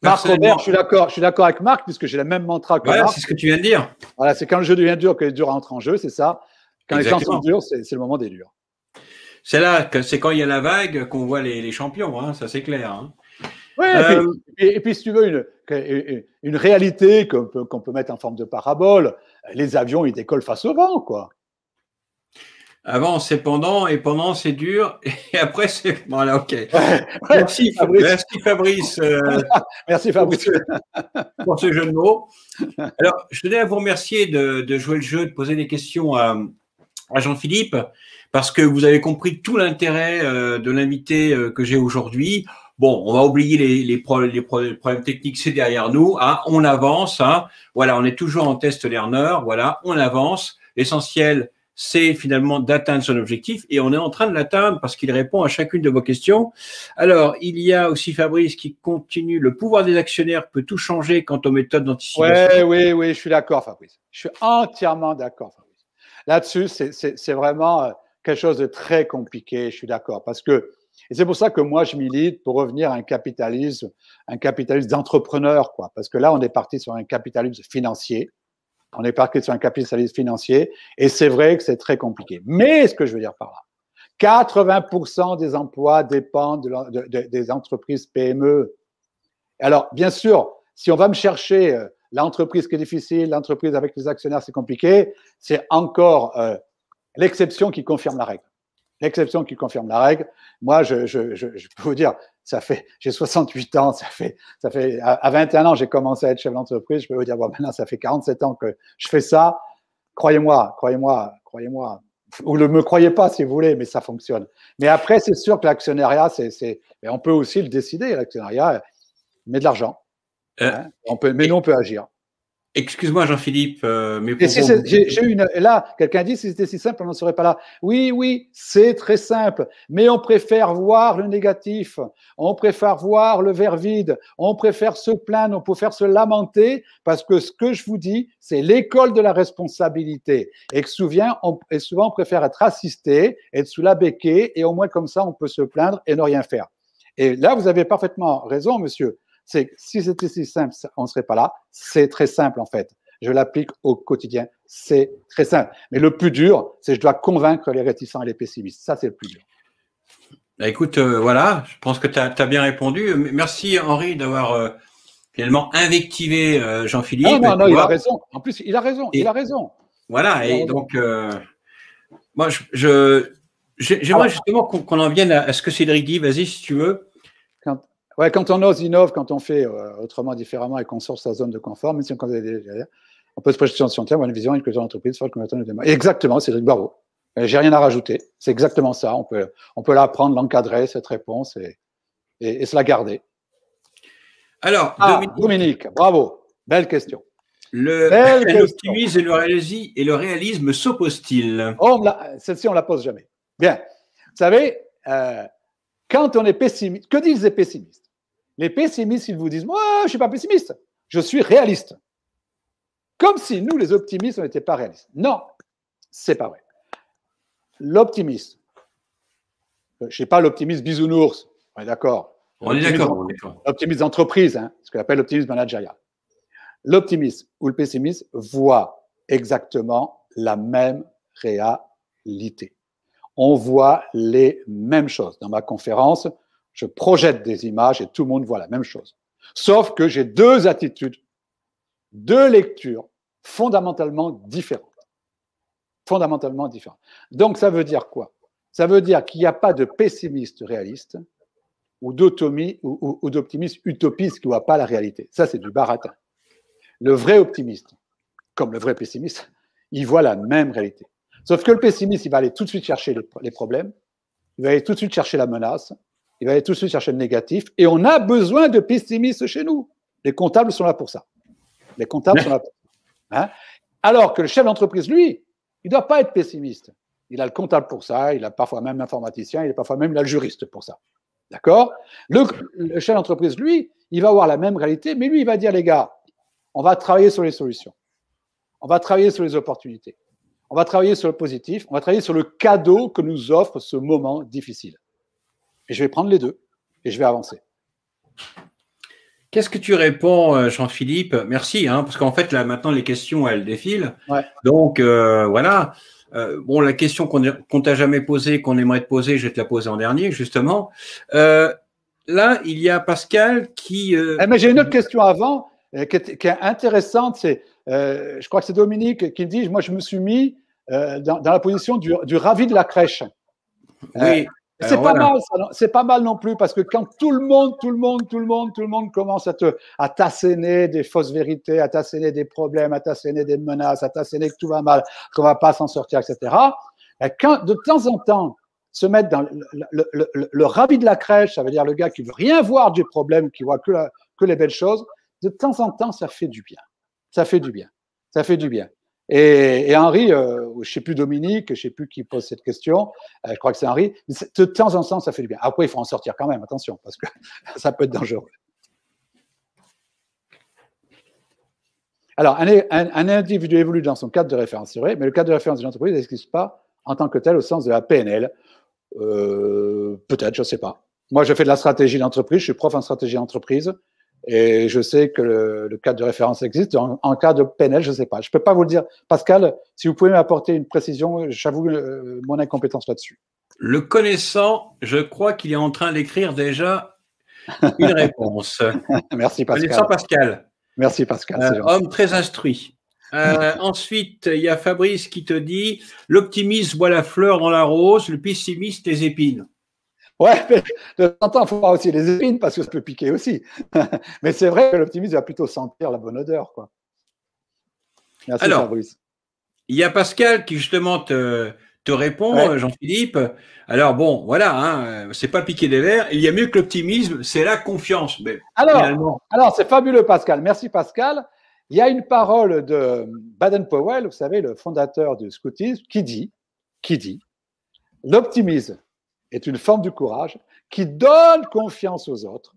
Marc je suis d'accord, je suis d'accord avec Marc puisque j'ai la même mantra que voilà, C'est ce que tu viens de dire. Voilà, c'est quand le jeu devient dur que les durs entrent en jeu, c'est ça. Quand les temps sont durs, c'est le moment des durs c'est là c'est quand il y a la vague qu'on voit les, champions, hein, ça c'est clair. Hein. Oui, euh, et, puis, si tu veux une, une réalité qu'on peut, mettre en forme de parabole, les avions ils décollent face au vent, quoi. Avant c'est pendant et pendant c'est dur et après c'est voilà ok. merci, Fabrice. Merci Fabrice. Euh, merci Fabrice pour ce, jeu de mots. Alors je tenais à vous remercier de, de jouer le jeu, de poser des questions à à Jean-Philippe, parce que vous avez compris tout l'intérêt euh, de l'invité euh, que j'ai aujourd'hui. Bon, on va oublier les, les, les, problèmes techniques, c'est derrière nous. Hein, on avance. Hein, voilà, on est toujours en test learner. Voilà, on avance. L'essentiel, c'est finalement d'atteindre son objectif et on est en train de l'atteindre parce qu'il répond à chacune de vos questions. Alors, il y a aussi Fabrice qui continue. Le pouvoir des actionnaires peut tout changer quant aux méthodes d'anticipation. Oui, oui, oui, je suis d'accord, Fabrice. Je suis entièrement d'accord là-dessus, c'est vraiment euh, quelque chose de très compliqué, je suis d'accord. Parce que, et c'est pour ça que moi, je milite pour revenir à un capitalisme, un capitalisme d'entrepreneur, quoi. Parce que là, on est parti sur un capitalisme financier. On est parti sur un capitalisme financier. Et c'est vrai que c'est très compliqué. Mais ce que je veux dire par là, 80% des emplois dépendent des entreprises PME. Alors, bien sûr, si on va me chercher euh, l'entreprise qui est difficile, l'entreprise avec les actionnaires, c'est compliqué, c'est encore euh, l'exception qui confirme la règle. L'exception qui confirme la règle. Moi, je, peux vous dire, ça fait, j'ai 68 ans, ça fait, ça fait, à, 21 ans, j'ai commencé à être chef d'entreprise. Je peux vous dire, maintenant, ça fait 47 ans que je fais ça. Croyez-moi, croyez-moi, croyez-moi. Ou ne me croyez pas si vous voulez, mais ça fonctionne. Mais après, c'est sûr que l'actionnariat, c'est, on peut aussi le décider, l'actionnariat, met de l'argent euh, hein, mais nous, on peut agir. Excuse-moi, Jean-Philippe, euh, mais là, quelqu'un dit si c'était si simple, on n'en serait pas là. Oui, oui, c'est très simple, mais on préfère voir le négatif, on préfère voir le verre vide, on préfère se plaindre, on peut faire se lamenter, parce que ce que je vous dis, c'est l'école de la responsabilité, et que souvent, on, souvent, préfère être assisté, être sous la béquée, et au moins comme ça, on peut se plaindre et ne rien faire. Et là, vous avez parfaitement raison, monsieur. C'est si c'était si simple, on ne serait pas là. C'est très simple en fait. Je l'applique au quotidien. C'est très simple. Mais le plus dur, c'est je dois convaincre les réticents et les pessimistes. Ça, c'est le plus dur. Bah, écoute, euh, voilà, je pense que tu as, bien répondu. Merci Henri d'avoir euh, finalement invectivé euh, Jean-Philippe. Ah, non, non, non il a raison. En plus, il a raison. il a raison. Voilà, et donc, moi, je, j'aimerais ah. justement qu'on en vienne à ce que Cédric dit. Vas-y, si tu veux. Ouais, quand on ose, innove, quand on fait euh, autrement, différemment et qu'on sort sa zone de confort, même si on on peut se projeter sur le terme, une vision, une culture d'entreprise, faire le de demain. Exactement, Cédric Barreau. Euh, j'ai rien à rajouter. C'est exactement ça. On peut, on peut l'encadrer, cette réponse, et, et, se la garder. Alors, ah, Dominique, bravo. Belle question. Le l'optimisme et le réalisme, et le réalisme s'opposent-ils Celle-ci, on ne la pose jamais. Bien. Vous savez, euh, quand on est pessimiste, que disent les pessimistes les pessimistes, ils vous disent Moi, je ne suis pas pessimiste, je suis réaliste. Comme si nous, les optimistes, on n'était pas réalistes. Non, c'est pas vrai. L'optimiste, euh, je ne sais pas, l'optimiste bisounours, on est d'accord. On est d'accord. L'optimiste d'entreprise, hein, ce qu'on appelle l'optimiste managérial. L'optimiste ou le pessimiste voit exactement la même réalité. On voit les mêmes choses. Dans ma conférence, je projette des images et tout le monde voit la même chose. Sauf que j'ai deux attitudes, deux lectures fondamentalement différentes. Fondamentalement différentes. Donc ça veut dire quoi Ça veut dire qu'il n'y a pas de pessimiste réaliste ou d'optimiste utopiste qui ne voit pas la réalité. Ça, c'est du baratin. Le vrai optimiste, comme le vrai pessimiste, il voit la même réalité. Sauf que le pessimiste, il va aller tout de suite chercher les problèmes, il va aller tout de suite chercher la menace, il va aller tout de suite chercher le négatif. Et on a besoin de pessimistes chez nous. Les comptables sont là pour ça. Les comptables sont là pour ça. Hein? Alors que le chef d'entreprise, lui, il ne doit pas être pessimiste. Il a le comptable pour ça, il a parfois même l'informaticien, il a parfois même la juriste pour ça. D'accord le, le, chef d'entreprise, lui, il va avoir la même réalité, mais lui, il va dire, les gars, on va travailler sur les solutions. On va travailler sur les opportunités. On va travailler sur le positif. On va travailler sur le cadeau que nous offre ce moment difficile. Et je vais prendre les deux et je vais avancer. Qu'est-ce que tu réponds, euh, Jean-Philippe Merci, hein, parce qu'en fait, là, maintenant, les questions, elles défilent. Donc, euh, voilà. Euh, bon, la question qu'on t'a jamais posée, qu'on aimerait te poser, je vais te la poser en dernier, justement. là, il y a Pascal qui. Eh, mais j'ai une autre question avant qui est, intéressante. C'est, je crois que c'est Dominique qui dit, moi, je me suis mis dans, la position du, du ravi de la crèche. Oui. Euh, c'est pas mal, c'est pas mal non plus, parce que quand tout le monde, tout le monde, tout le monde, tout le monde commence à te, t'asséner des fausses vérités, à t'asséner des problèmes, à t'asséner des menaces, à t'asséner que tout va mal, qu'on va pas s'en sortir, etc. Ben, quand, de temps en temps, se mettre dans le, le, de la crèche, ça veut dire le gars qui veut rien voir du problème, qui voit que, que les belles choses, de temps en temps, ça fait du bien. Ça fait du bien. Ça fait du bien. Et, Henri, euh, je ne sais plus Dominique, je ne sais plus qui pose cette question, euh, je crois que c'est Henri, de temps en temps, ça fait du bien. Après, il faut en sortir quand même, attention, parce que ça peut être dangereux. Alors, un, individu évolue dans son cadre de référence, c'est vrai, mais le cadre de référence de l'entreprise n'existe pas en tant que tel au sens de la PNL. Euh, peut-être, je ne sais pas. Moi, je fais de la stratégie d'entreprise, je suis prof en stratégie d'entreprise. Et je sais que le, cadre de référence existe. En, cas de PNL, je ne sais pas. Je ne peux pas vous le dire. Pascal, si vous pouvez m'apporter une précision, j'avoue euh, mon incompétence là-dessus. Le connaissant, je crois qu'il est en train d'écrire déjà une réponse. Merci Pascal. Connaissant Pascal. Merci Pascal. Euh, homme très instruit. Euh, ensuite, il y a Fabrice qui te dit l'optimiste voit la fleur dans la rose, le pessimiste les épines. Ouais, mais de temps en temps, il faut voir aussi les épines parce que ça peut piquer aussi. mais c'est vrai que l'optimisme va plutôt sentir la bonne odeur. Quoi. Merci, Alors, Il y a Pascal qui justement te, répond, euh, Jean-Philippe. Alors bon, voilà, hein, c'est pas piquer des verres. Il y a mieux que l'optimisme, c'est la confiance. Mais ben, alors, alors c'est fabuleux, Pascal. Merci, Pascal. Il y a une parole de Baden-Powell, vous savez, le fondateur du scoutisme, qui dit, qui dit, l'optimisme est une forme du courage qui donne confiance aux autres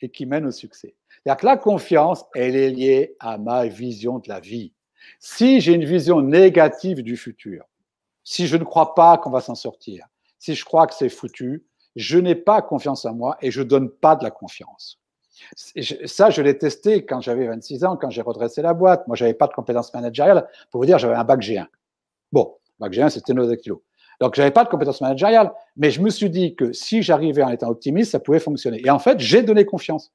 et qui mène au succès. C'est-à-dire que la confiance, elle est liée à ma vision de la vie. Si j'ai une vision négative du futur, si je ne crois pas qu'on va s'en sortir, si je crois que c'est foutu, je n'ai pas confiance en moi et je donne pas de la confiance. Ça, je l'ai testé quand j'avais 26 ans, quand j'ai redressé la boîte. Moi, j'avais pas de compétences managériales. Pour vous dire, j'avais un bac G1. Bon, bac G1, c'était nos kilos. Donc, j'avais pas de compétences managériales, mais je me suis dit que si j'arrivais en étant optimiste, ça pouvait fonctionner. Et en fait, j'ai donné confiance.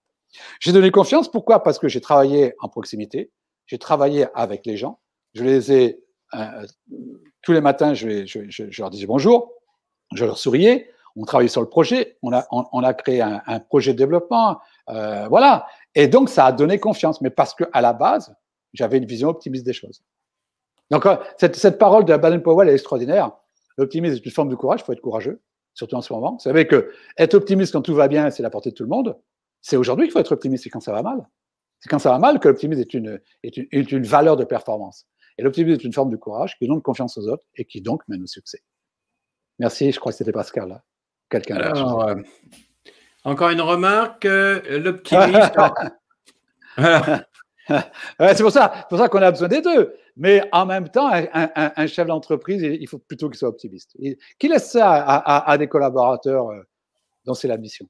J'ai donné confiance, pourquoi Parce que j'ai travaillé en proximité, j'ai travaillé avec les gens, je les ai, euh, tous les matins, je, leur disais bonjour, je leur souriais, on travaillait sur le projet, on a, créé un, projet de développement, euh, voilà. Et donc, ça a donné confiance, mais parce qu'à la base, j'avais une vision optimiste des choses. Donc, euh, cette, cette parole de Baden Powell est extraordinaire. L'optimisme est une forme de courage, il faut être courageux, surtout en ce moment. Vous savez que être optimiste quand tout va bien, c'est la portée de tout le monde. C'est aujourd'hui qu'il faut être optimiste, c'est quand ça va mal. C'est quand ça va mal que l'optimisme est une, est, une, valeur de performance. Et l'optimisme est une forme de courage qui donne confiance aux autres et qui donc mène au succès. Merci, je crois que c'était Pascal là. Quelqu'un d'autre. Euh, encore une remarque, euh, l'optimisme. c'est pour ça, pour ça qu'on a besoin des deux mais en même temps, un, chef d'entreprise, il faut plutôt qu'il soit optimiste. qui laisse ça à, des collaborateurs euh, dont c'est la mission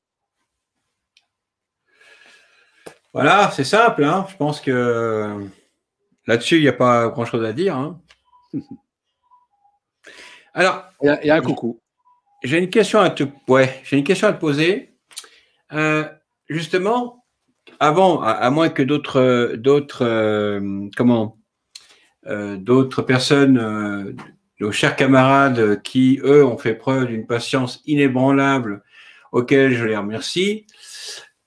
Voilà, c'est simple. Hein. Je pense que euh, là-dessus, il n'y a pas grand-chose à dire. Hein. Alors, il y, a un coucou. J'ai une question à te, ouais, j'ai une question à poser. Euh, justement, avant, à, moins que d'autres, d'autres, comment, euh, d'autres personnes, euh, nos chers camarades qui, eux, ont fait preuve d'une patience inébranlable, auquel je les remercie.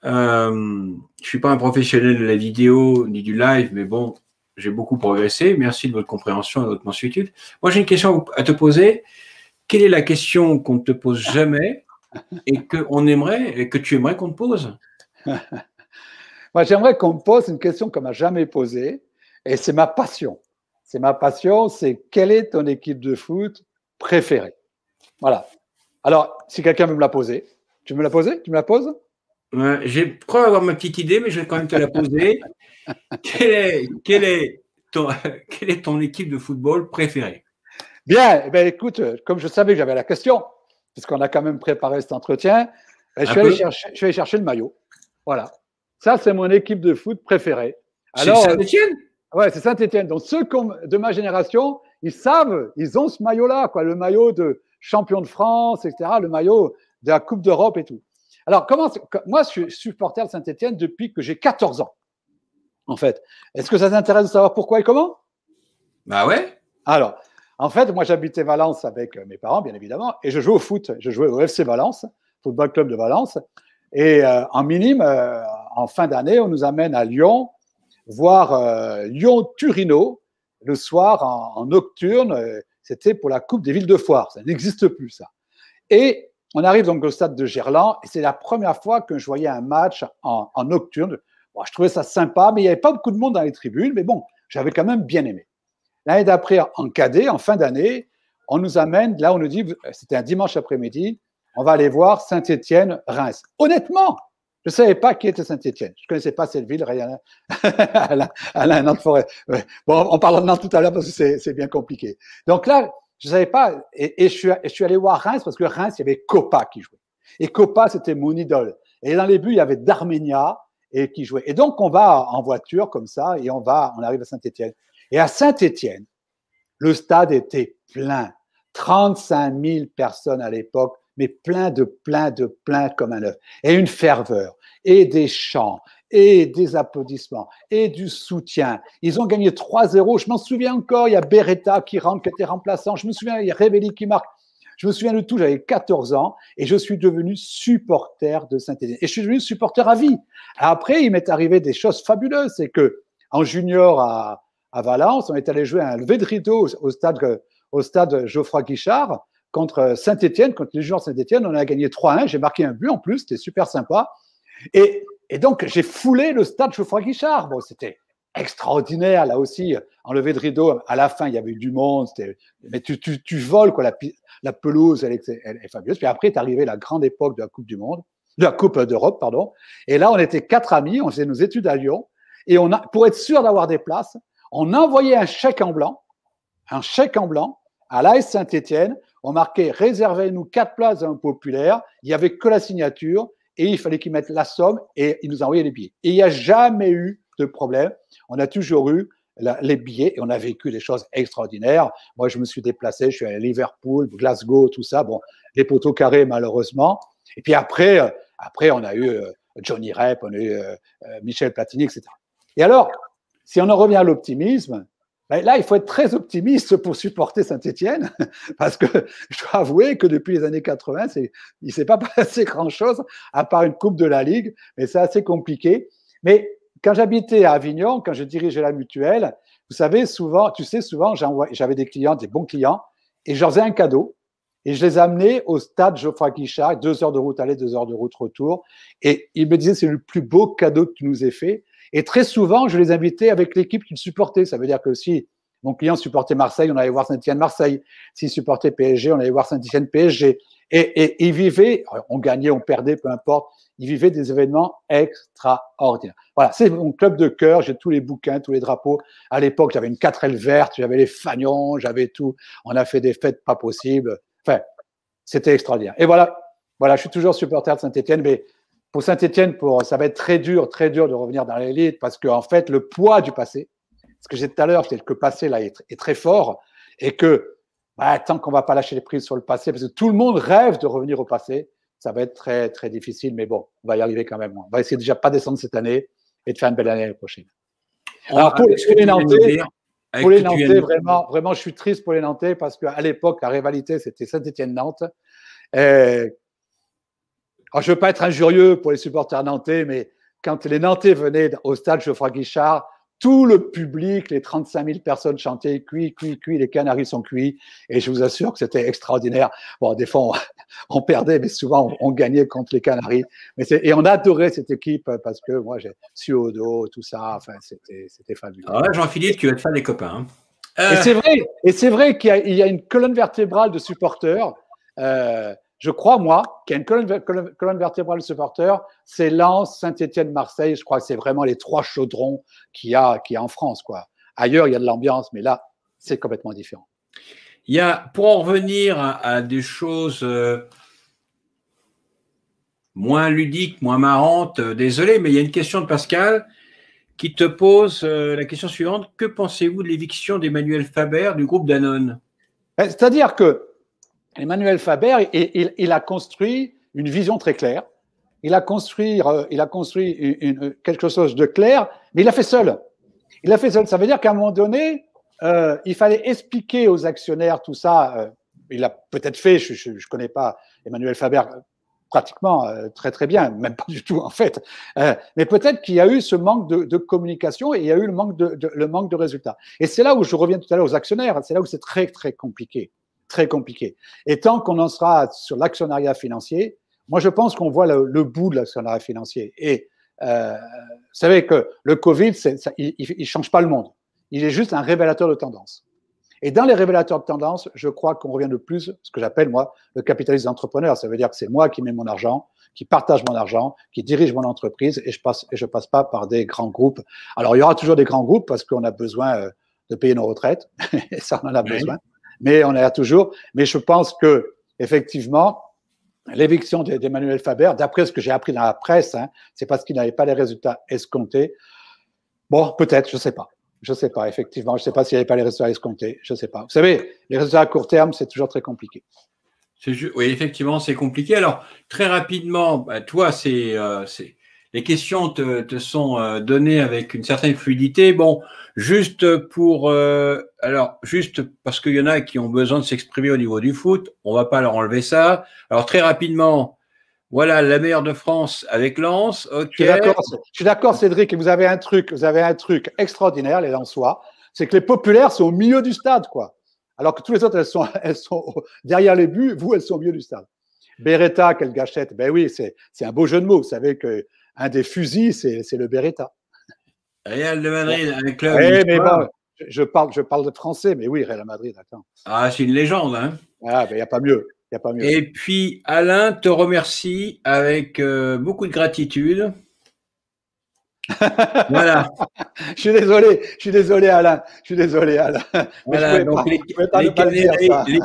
je euh, je suis pas un professionnel de la vidéo ni du live, mais bon, j'ai beaucoup progressé. Merci de votre compréhension et de votre mansuétude. Moi, j'ai une question à te poser. Quelle est la question qu'on ne te pose jamais et que on aimerait et que tu aimerais qu'on te pose Moi, j'aimerais qu'on me pose une question qu'on m'a jamais posée, et c'est ma passion c'est ma passion, c'est quelle est ton équipe de foot préférée Voilà. Alors, si quelqu'un veut me la poser, tu me la poses Tu me la poses J'ai Je crois avoir ma petite idée, mais je vais quand même te la poser. quelle, est, ton, équipe de football préférée Bien, eh Ben écoute, comme je savais que j'avais la question, puisqu'on a quand même préparé cet entretien, eh, je vais aller chercher, le maillot. Voilà. Ça, c'est mon équipe de foot préférée. Alors, tien Ouais, c'est Saint-Etienne. Donc ceux de ma génération, ils savent, ils ont ce maillot-là, quoi, le maillot de champion de France, etc., le maillot de la Coupe d'Europe et tout. Alors, comment, moi, je suis supporter de Saint-Etienne depuis que j'ai 14 ans, en fait. Est-ce que ça t'intéresse de savoir pourquoi et comment Bah ouais. Alors, en fait, moi, j'habitais Valence avec euh, mes parents, bien évidemment, et je jouais au foot. Je jouais au FC Valence, Football Club de Valence. Et euh, en minime, euh, en fin d'année, on nous amène à Lyon voir Lyon-Turino euh, le soir en, nocturne. Euh, c'était pour la Coupe des villes de foire. Ça n'existe plus, ça. Et on arrive donc au stade de Gerland et c'est la première fois que je voyais un match en, nocturne. je trouvais ça sympa, mais il n'y avait pas beaucoup de monde dans les tribunes. Mais bon, j'avais quand même bien aimé. L'année d'après, en cadet, en fin d'année, on nous amène, là, on nous dit, euh, c'était un dimanche après-midi, on va aller voir Saint-Étienne-Reims. Honnêtement, je ne savais pas qui était Saint-Étienne. Je ne connaissais pas cette ville, rien Alain, Alain Nantes-Forêt. Bon, on parlera de Nantes tout à l'heure parce que c'est bien compliqué. Donc là, je ne savais pas. Et, je, suis, je suis allé voir Reims parce que Reims, il y avait Copa qui jouait. Et Copa, c'était mon idole. Et dans les buts, il y avait Darménia et qui jouait. Et donc, on va en voiture comme ça et on va, on arrive à Saint-Étienne. Et à Saint-Étienne, le stade était plein. 35 000 personnes à l'époque mais plein de, plein de, plein comme un œuf. Et une ferveur, et des chants, et des applaudissements, et du soutien. Ils ont gagné 3-0. Je m'en souviens encore, il y a Beretta qui rentre, qui était remplaçant. Je me souviens, il y a Révéli qui marque. Je me souviens de tout, j'avais 14 ans et je suis devenu supporter de Saint-Étienne. Et je suis devenu supporter à vie. Après, il m'est arrivé des choses fabuleuses. C'est que en junior à, Valence, on est allé jouer à un lever de rideau au stade Geoffroy Guichard contre euh, Saint-Etienne, contre les joueurs Saint-Etienne. On a gagné 3-1. J'ai marqué un but en plus. C'était super sympa. Et, donc, j'ai foulé le stade Geoffroy Guichard. c'était extraordinaire là aussi. Euh, Enlevé de rideau, à la fin, il y avait du monde. Mais tu, voles, quoi. La, pelouse, elle, est fabuleuse. Puis après, est arrivée la grande époque de la Coupe du Monde, de la Coupe d'Europe, pardon. Et là, on était quatre amis. On faisait nos études à Lyon. Et on a, pour être sûr d'avoir des places, on envoyait un chèque en blanc, un chèque en blanc à l'AS Saint-Etienne, on marquait réservez-nous quatre places à un populaire. Il n'y avait que la signature et il fallait qu'ils mettent la somme et ils nous envoyaient les billets. Et il n'y a jamais eu de problème. On a toujours eu les billets et on a vécu des choses extraordinaires. Moi, je me suis déplacé, je suis allé à Liverpool, Glasgow, tout ça. Bon, les poteaux carrés, malheureusement. Et puis après, euh, après on a eu euh, Johnny Rep, on a eu euh, Michel Platini, etc. Et alors, si on en revient à l'optimisme, Là, il faut être très optimiste pour supporter saint étienne parce que je dois avouer que depuis les années 80, il ne s'est pas passé grand-chose, à part une Coupe de la Ligue, mais c'est assez compliqué. Mais quand j'habitais à Avignon, quand je dirigeais la mutuelle, vous savez, souvent, tu sais, souvent, j'avais des clients, des bons clients, et je leur faisais un cadeau, et je les amenais au stade Geoffroy Guichard, deux heures de route aller, deux heures de route retour, et ils me disaient, c'est le plus beau cadeau que tu nous aies fait, et très souvent, je les invitais avec l'équipe qu'ils supportaient. Ça veut dire que si mon client supportait Marseille, on allait voir Saint-Etienne-Marseille. S'il supportait PSG, on allait voir Saint-Etienne-PSG. Et, ils vivaient, on gagnait, on perdait, peu importe, ils vivaient des événements extraordinaires. Voilà, c'est mon club de cœur, j'ai tous les bouquins, tous les drapeaux. À l'époque, j'avais une 4L verte, j'avais les fagnons, j'avais tout. On a fait des fêtes pas possibles. Enfin, c'était extraordinaire. Et voilà, voilà, je suis toujours supporter de Saint-Etienne, mais pour Saint-Etienne, pour, ça va être très dur, très dur de revenir dans l'élite parce qu'en fait, le poids du passé, ce que j'ai dit tout à l'heure, c'est que le passé est, très fort et que bah, tant qu'on ne va pas lâcher les prises sur le passé, parce que tout le monde rêve de revenir au passé, ça va être très très difficile, mais bon, on va y arriver quand même. On va essayer déjà pas descendre cette année et de faire une belle année l'année prochaine. Alors pour, les Nantais, pour les Nantais, vraiment, vraiment, je suis triste pour les Nantais parce qu'à l'époque, la rivalité, c'était saint etienne nantes alors, je ne veux pas être injurieux pour les supporters nantais, mais quand les Nantais venaient au stade Geoffroy Guichard, tout le public, les 35 000 personnes chantaient cuit, cuit, cuit, les canaris sont cuits. Et je vous assure que c'était extraordinaire. Bon, des fois, on, perdait, mais souvent, on, gagnait contre les canaris. et on adorait cette équipe parce que moi, j'ai su au dos, tout ça. Enfin, c'était fabuleux. Alors ah là, Jean-Philippe, tu vas te faire des copains. Hein. Euh. Et c'est vrai, vrai qu'il y, a une colonne vertébrale de supporters. Euh, je crois, moi, qu'il y a une colonne, vertébrale supporter c'est Lens, Saint-Etienne, Marseille. Je crois que c'est vraiment les trois chaudrons qu'il y a, qui en France. Quoi. Ailleurs, il y a de l'ambiance, mais là, c'est complètement différent. Il y a, pour en revenir à, des choses euh, moins ludiques, moins marrantes, euh, désolé, mais il y a une question de Pascal qui te pose euh, la question suivante. Que pensez-vous de l'éviction d'Emmanuel Faber du groupe Danone eh, C'est-à-dire que Emmanuel Faber, il, a construit une vision très claire. Il a construit, euh, il a construit euh, quelque chose de clair, mais il l'a fait seul. Il a fait seul. Ça veut dire qu'à un moment donné, euh, il fallait expliquer aux actionnaires tout ça. il l'a peut-être fait, je ne connais pas Emmanuel Faber pratiquement très très bien, même pas du tout en fait. mais peut-être qu'il y a eu ce manque de, communication et il y a eu le manque de, le manque de résultats. Et c'est là où je reviens tout à l'heure aux actionnaires, c'est là où c'est très très compliqué très compliqué. Et tant qu'on en sera sur l'actionnariat financier, moi je pense qu'on voit le, bout de l'actionnariat financier. Et euh, vous savez que le Covid, il ne change pas le monde. Il est juste un révélateur de tendance. Et dans les révélateurs de tendance, je crois qu'on revient de plus ce que j'appelle, moi, le capitaliste entrepreneur. Ça veut dire que c'est moi qui mets mon argent, qui partage mon argent, qui dirige mon entreprise et je passe et je passe pas par des grands groupes. Alors, il y aura toujours des grands groupes parce qu'on a besoin euh, de payer nos retraites. et ça, on en a besoin mais on est là toujours. Mais je pense que effectivement, l'éviction d'Emmanuel Faber, d'après ce que j'ai appris dans la presse, hein, c'est parce qu'il n'avait pas les résultats escomptés. Bon, peut-être, je ne sais pas. Je ne sais pas, effectivement. Je ne sais pas s'il n'y avait pas les résultats escomptés. Je ne sais pas. Vous savez, les résultats à court terme, c'est toujours très compliqué. Oui, effectivement, c'est compliqué. Alors, très rapidement, bah, toi, c'est euh, les questions te, sont euh, données avec une certaine fluidité. Bon, juste pour, euh, alors juste parce qu'il y en a qui ont besoin de s'exprimer au niveau du foot, on va pas leur enlever ça. Alors très rapidement, voilà la meilleure de France avec Lens. Je suis d'accord, Cédric. vous avez un truc, vous avez un truc extraordinaire les Lensois, c'est que les populaires sont au milieu du stade, quoi. Alors que tous les autres, elles sont, elles sont derrière les buts. Vous, elles sont au milieu du stade. Beretta, quelle gâchette Ben oui, c'est un beau jeu de mots. Vous savez que un des fusils, c'est le Beretta. Real de Madrid, avec le… Eh, je parle, je parle de français, mais oui, Real Madrid, attends. Ah, c'est une légende. Hein. Ah, il n'y a pas mieux. Et puis, Alain te remercie avec euh, beaucoup de gratitude voilà. je suis désolé, je suis désolé Alain, je suis désolé Alain. donc les,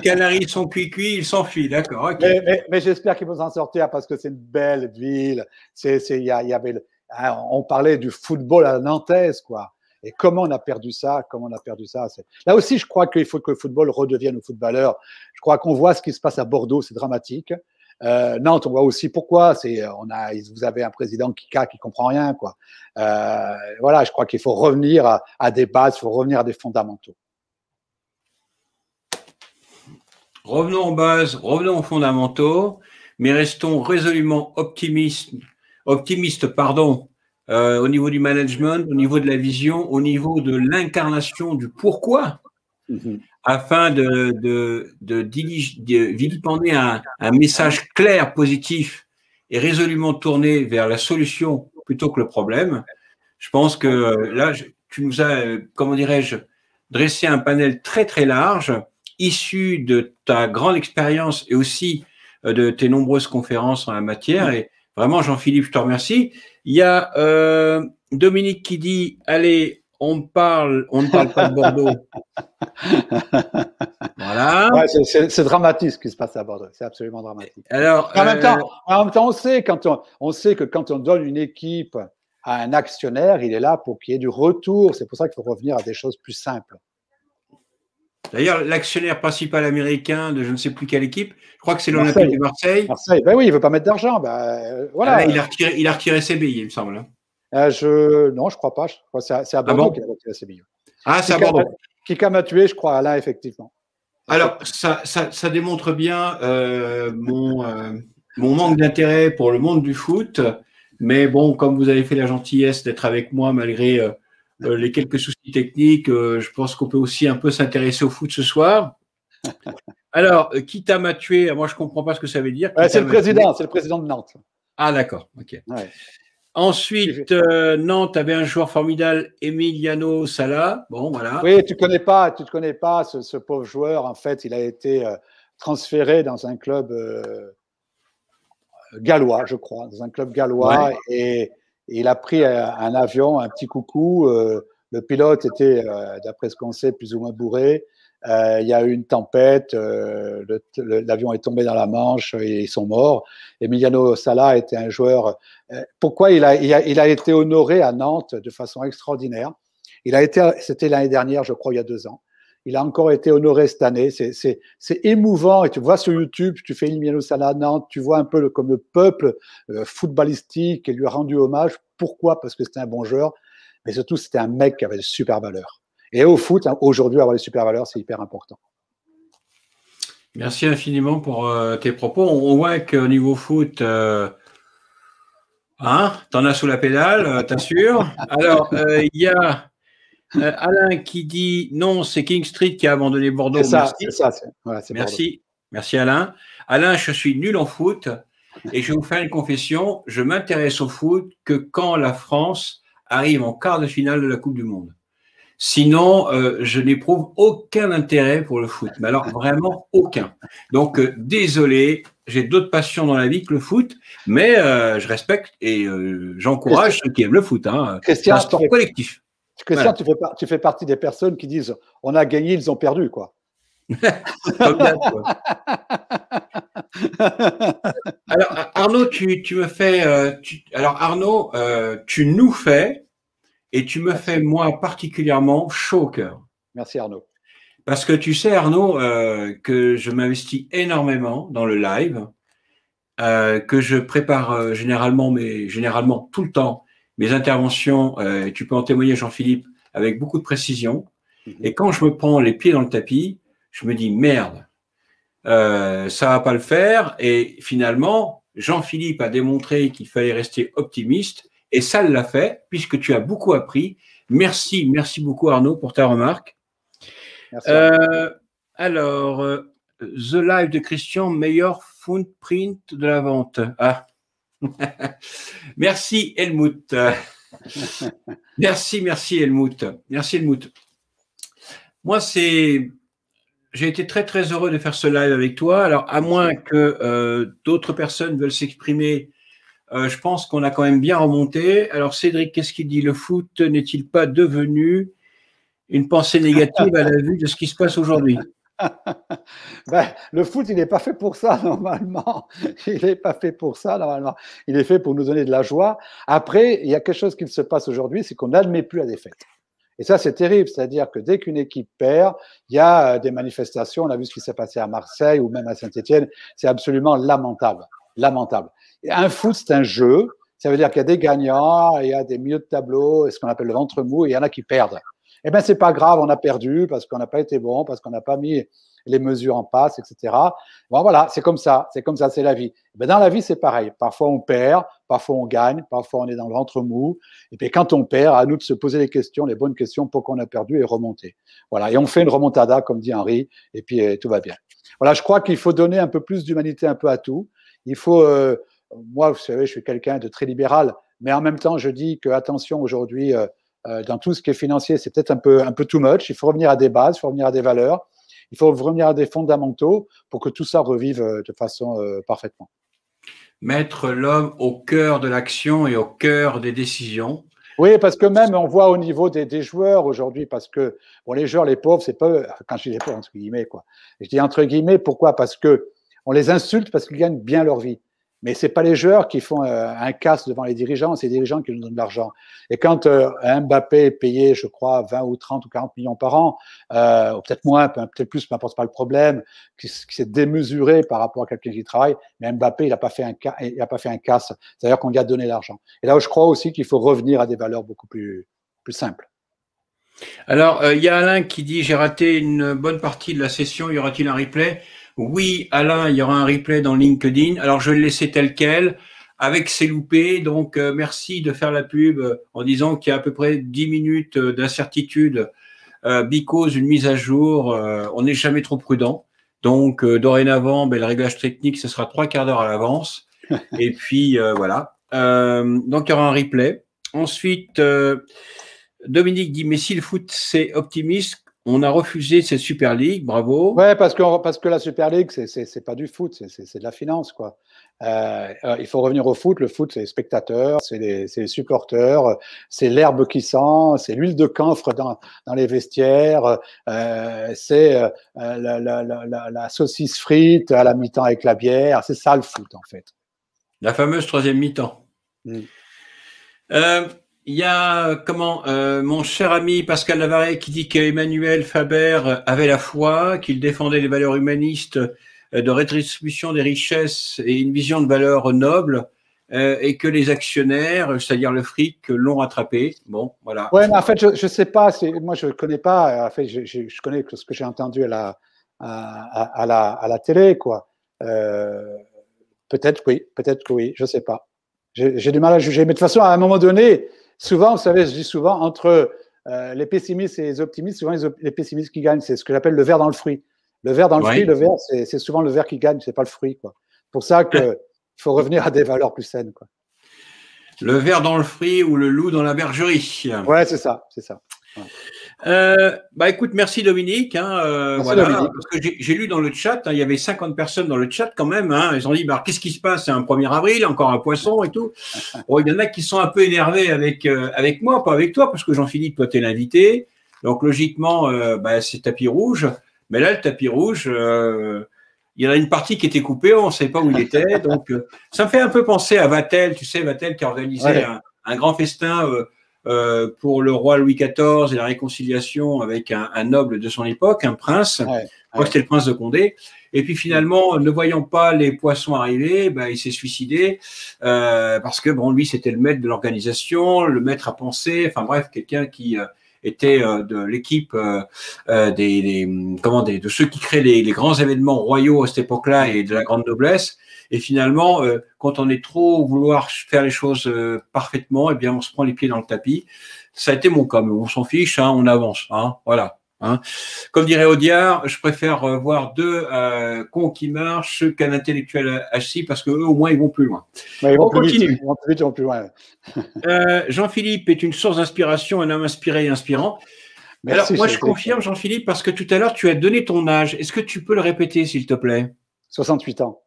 canaries, les, sont cuits-cuits, ils s'enfuient, d'accord. Mais, j'espère qu'ils vont s'en sortir parce que c'est une belle ville. C'est, y, avait, hein, on parlait du football à Nantes quoi. Et comment on a perdu ça Comment on a perdu ça Là aussi, je crois qu'il faut que le football redevienne au footballeur. Je crois qu'on voit ce qui se passe à Bordeaux, c'est dramatique. Euh, non, Nantes, on voit aussi pourquoi. C'est, euh, on a, vous avez un président qui qui comprend rien, quoi. Euh, voilà, je crois qu'il faut revenir à, des bases, il faut revenir à des fondamentaux. Revenons aux bases, revenons aux fondamentaux, mais restons résolument optimistes, optimistes pardon, au niveau du management, au niveau de la vision, au niveau de l'incarnation du pourquoi. Mhm afin de, de, un, message clair, positif et résolument tourné vers la solution plutôt que le problème. Je pense que là, tu nous as, comment dirais-je, dressé un panel très très large, issu de ta grande expérience et aussi euh, de tes nombreuses conférences en la matière. Et vraiment, Jean-Philippe, je te remercie. Il y a euh, Dominique qui dit, allez, on parle, on ne parle pas de Bordeaux. voilà. c'est dramatique ce qui se passe à Bordeaux. C'est absolument dramatique. Alors, euh, en, même temps, on sait, quand on, sait que quand on donne une équipe à un actionnaire, il est là pour qu'il y ait du retour. C'est pour ça qu'il faut revenir à des choses plus simples. D'ailleurs, l'actionnaire principal américain de je ne sais plus quelle équipe, je crois que c'est l'Olympique de Marseille. Ben oui, il ne veut pas mettre d'argent. Ben, euh, voilà. Ah, il, a retiré, il retiré ses billets, il me semble. Hein. Non, euh, je... Non, je crois pas. Je crois c'est à, ah Bordeaux a voté la Ah, c'est à Bordeaux. Kika m'a tué, je crois, Alain, effectivement. Alors, ça, démontre bien euh, mon, euh, mon, manque d'intérêt pour le monde du foot. Mais bon, comme vous avez fait la gentillesse d'être avec moi malgré les quelques soucis techniques, je pense qu'on peut aussi un peu s'intéresser au foot ce soir. Alors, qui à m'a tué, moi je ne comprends pas ce que ça veut dire. c'est le président, c'est le président de Nantes. Ah d'accord, ok. Ensuite, euh, Nantes avait un joueur formidable, Emiliano Sala. Bon, voilà. Oui, tu connais pas, tu ne connais pas ce, pauvre joueur. En fait, il a été euh, transféré dans un club euh, gallois, je crois, dans un club gallois, et, il a pris un avion, un petit coucou. le pilote était, d'après ce qu'on sait, plus ou moins bourré. Euh, il y a eu une tempête, euh, l'avion est tombé dans la Manche et ils sont morts. Emiliano Sala était un joueur. Euh, pourquoi il a, été honoré à Nantes de façon extraordinaire Il a été, c'était l'année dernière, je crois, il y a deux ans. Il a encore été honoré cette année. C'est émouvant. Et tu vois sur YouTube, tu fais Emiliano Sala Nantes, tu vois un peu comme le peuple footballistique et lui a rendu hommage. Pourquoi Parce que c'était un bon joueur, mais surtout c'était un mec qui avait de super valeurs. Et au foot, hein, aujourd'hui, avoir les super valeurs, c'est hyper important. Merci infiniment pour euh, tes propos. On, voit qu'au niveau foot, euh, hein, t'en as sous la pédale, euh, t'assures. Alors, il y a Alain qui dit non, c'est King Street qui a abandonné Bordeaux. C'est ça, Merci. Merci Alain. Alain, je suis nul en foot et je vais vous faire une confession. Je m'intéresse au foot que quand la France arrive en quart de finale de la Coupe du Monde. Sinon, euh, je n'éprouve aucun intérêt pour le foot. Mais alors, vraiment aucun. Donc, euh, désolé, j'ai d'autres passions dans la vie que le foot, mais euh, je respecte et j'encourage ceux qui aiment le foot. Hein. sport collectif. Christian, tu, fais partie des personnes qui disent on a gagné, ils ont perdu, quoi. alors, Arnaud, tu, me fais. alors, Arnaud, tu nous fais et tu me fais, moi, particulièrement chaud au cœur. Merci Arnaud. Parce que tu sais, Arnaud, euh, que je m'investis énormément dans le live, euh, que je prépare euh, généralement, mais généralement tout le temps, mes interventions, et tu peux en témoigner, Jean-Philippe, avec beaucoup de précision. Mhm. Et quand je me prends les pieds dans le tapis, je me dis merde, ça va pas le faire. Et finalement, Jean-Philippe a démontré qu'il fallait rester optimiste et ça l'a fait, puisque tu as beaucoup appris. Merci, merci beaucoup Arnaud pour ta remarque. Euh, alors, euh, The Live de Christian, meilleur footprint de la vente. Ah. merci Helmut. merci, merci Helmut. Merci Helmut. Moi, c'est j'ai été très très heureux de faire ce live avec toi. Alors, à moins que euh, d'autres personnes veulent s'exprimer euh, je pense qu'on a quand même bien remonté. Alors Cédric, qu'est-ce qu'il dit Le foot n'est-il pas devenu une pensée négative à la vue de ce qui se passe aujourd'hui ben, le foot, il n'est pas fait pour ça normalement. Il n'est pas fait pour ça normalement. Il est fait pour nous donner de la joie. Après, il y a quelque chose qui se passe aujourd'hui, c'est qu'on n'admet plus la défaite. Et ça, c'est terrible. C'est-à-dire que dès qu'une équipe perd, il y a euh, des manifestations. On a vu ce qui s'est passé à Marseille ou même à Saint-Etienne. C'est absolument lamentable. Lamentable. Un foot, c'est un jeu. Ça veut dire qu'il y a des gagnants, il y a des milieux de tableau, ce qu'on appelle le ventre mou, et il y en a qui perdent. Eh bien, c'est pas grave, on a perdu parce qu'on n'a pas été bon, parce qu'on n'a pas mis les mesures en passe, etc. Bon, voilà, c'est comme ça, c'est comme ça, c'est la vie. Eh ben dans la vie, c'est pareil. Parfois, on perd, parfois, on gagne, parfois, on est dans le ventre mou. Et puis, quand on perd, à nous de se poser les questions, les bonnes questions, pourquoi on a perdu et remonter. Voilà, et on fait une remontada, comme dit Henri, et puis euh, tout va bien. Voilà, je crois qu'il faut donner un peu plus d'humanité un peu à tout. Il faut. Euh, moi, vous savez, je suis quelqu'un de très libéral, mais en même temps, je dis que attention aujourd'hui, euh, euh, dans tout ce qui est financier, c'est peut-être un peu, un peu too much. Il faut revenir à des bases, il faut revenir à des valeurs, il faut revenir à des fondamentaux pour que tout ça revive euh, de façon parfaitement. Mettre l'homme au cœur de l'action et au cœur des décisions. Oui, parce que même on voit au niveau des, joueurs aujourd'hui, parce que bon, les joueurs, les pauvres, c'est pas quand je dis les pauvres entre guillemets quoi. Je dis entre guillemets pourquoi Parce que on les insulte parce qu'ils gagnent bien leur vie. Mais ce pas les joueurs qui font euh, un casse devant les dirigeants, c'est les dirigeants qui nous donnent de l'argent. Et quand euh, Mbappé est payé, je crois, 20 ou 30 ou 40 millions par an, euh, ou peut-être moins, peut-être plus, peu importe pas le problème, qui, s'est démesuré par rapport à quelqu'un qui travaille, mais Mbappé, il n'a pas, fait un, a pas fait un casse. C'est-à-dire qu'on lui a donné l'argent. Et là, je crois aussi qu'il faut revenir à des valeurs beaucoup plus, simples. Alors, il y a Alain qui dit J'ai raté une bonne partie de la session, y aura-t-il un replay oui, Alain, il y aura un replay dans LinkedIn. Alors, je vais le laisser tel quel, avec ses loupés. Donc, euh, merci de faire la pub euh, en disant qu'il y a à peu près 10 minutes euh, d'incertitude. Euh, because une mise à jour, on n'est jamais trop prudent. Donc, dorénavant, ben, le réglage technique, ce sera trois quarts d'heure à l'avance. Et puis, voilà. donc, il y aura un replay. Ensuite, Dominique dit, mais si le foot, c'est optimiste, on a refusé cette Super League, bravo. Ouais, parce que, parce que la Super League, c'est pas du foot, c'est de la finance, quoi. Euh, euh, il faut revenir au foot. Le foot, c'est les spectateurs, c'est les, les, supporters, c'est l'herbe qui sent, c'est l'huile de camphre dans, les vestiaires, euh, c'est la, saucisse frite à la mi-temps avec la bière. C'est ça le foot, en fait. La fameuse troisième mi-temps. Mm. Il y a euh, comment euh, mon cher ami Pascal Lavaret qui dit qu'Emmanuel Faber avait la foi, qu'il défendait les valeurs humanistes euh, de rétribution des richesses et une vision de valeurs nobles, et que les actionnaires, c'est-à-dire le fric, l'ont rattrapé. Bon, voilà. Ouais, en fait, je ne sais pas. Moi, je ne connais pas. En fait, je, connais ce que j'ai entendu à la à, la, télé, quoi. peut-être oui, peut-être que oui, je ne sais pas. J'ai du mal à juger. Mais de toute façon, à un moment donné, souvent, vous savez, je dis souvent, entre euh, les pessimistes et les optimistes, souvent les, pessimistes qui gagnent, c'est ce que j'appelle le verre dans le fruit. Le verre dans le fruit, le ver, c'est souvent le verre qui gagne, c'est pas le fruit. C'est pour ça qu'il faut revenir à des valeurs plus saines. Le verre dans le fruit ou le loup dans la bergerie. Ouais, c'est ça, c'est ça. Euh, bah écoute, merci Dominique. Hein, euh, j'ai lu dans le chat, hein, il y avait 50 personnes dans le chat quand même. Hein. ils ont dit, bah, qu'est-ce qui se passe C'est un 1er avril, encore un poisson et tout. il y en a qui sont un peu énervés avec, euh, avec moi, pas avec toi, parce que Jean-Philippe, toi, t'es l'invité. Donc logiquement, bah, c'est tapis rouge. Mais là, le tapis rouge, il y en a une partie qui était coupée, on ne savait pas où il était. Donc, ça me fait un peu penser à Vatel, tu sais, Vatel qui a organisé un, grand festin euh, pour le roi Louis XIV et la réconciliation avec un, noble de son époque, un prince. Ouais, c'était le prince de Condé. Et puis finalement, ne voyant pas les poissons arriver, ben, il s'est suicidé euh, parce que bon, lui, c'était le maître de l'organisation, le maître à penser. Enfin bref, quelqu'un qui euh, était de l'équipe des, comment de ceux qui créent les, les grands événements royaux à cette époque-là et de la grande noblesse. Et finalement, euh, quand on est trop vouloir faire les choses euh, parfaitement, eh bien, on se prend les pieds dans le tapis. Ça a été mon cas, on s'en fiche, hein, on avance. Hein, voilà. Hein. Comme dirait Audiard, je préfère euh, voir deux cons qui marchent qu'un intellectuel assis parce que au moins, ils vont plus loin. on continue. ils vont plus loin. Jean-Philippe est une source d'inspiration, un homme inspiré et inspirant. Alors, moi, je confirme, Jean-Philippe, parce que tout à l'heure, tu as donné ton âge. Est-ce que tu peux le répéter, s'il te plaît 68 ans.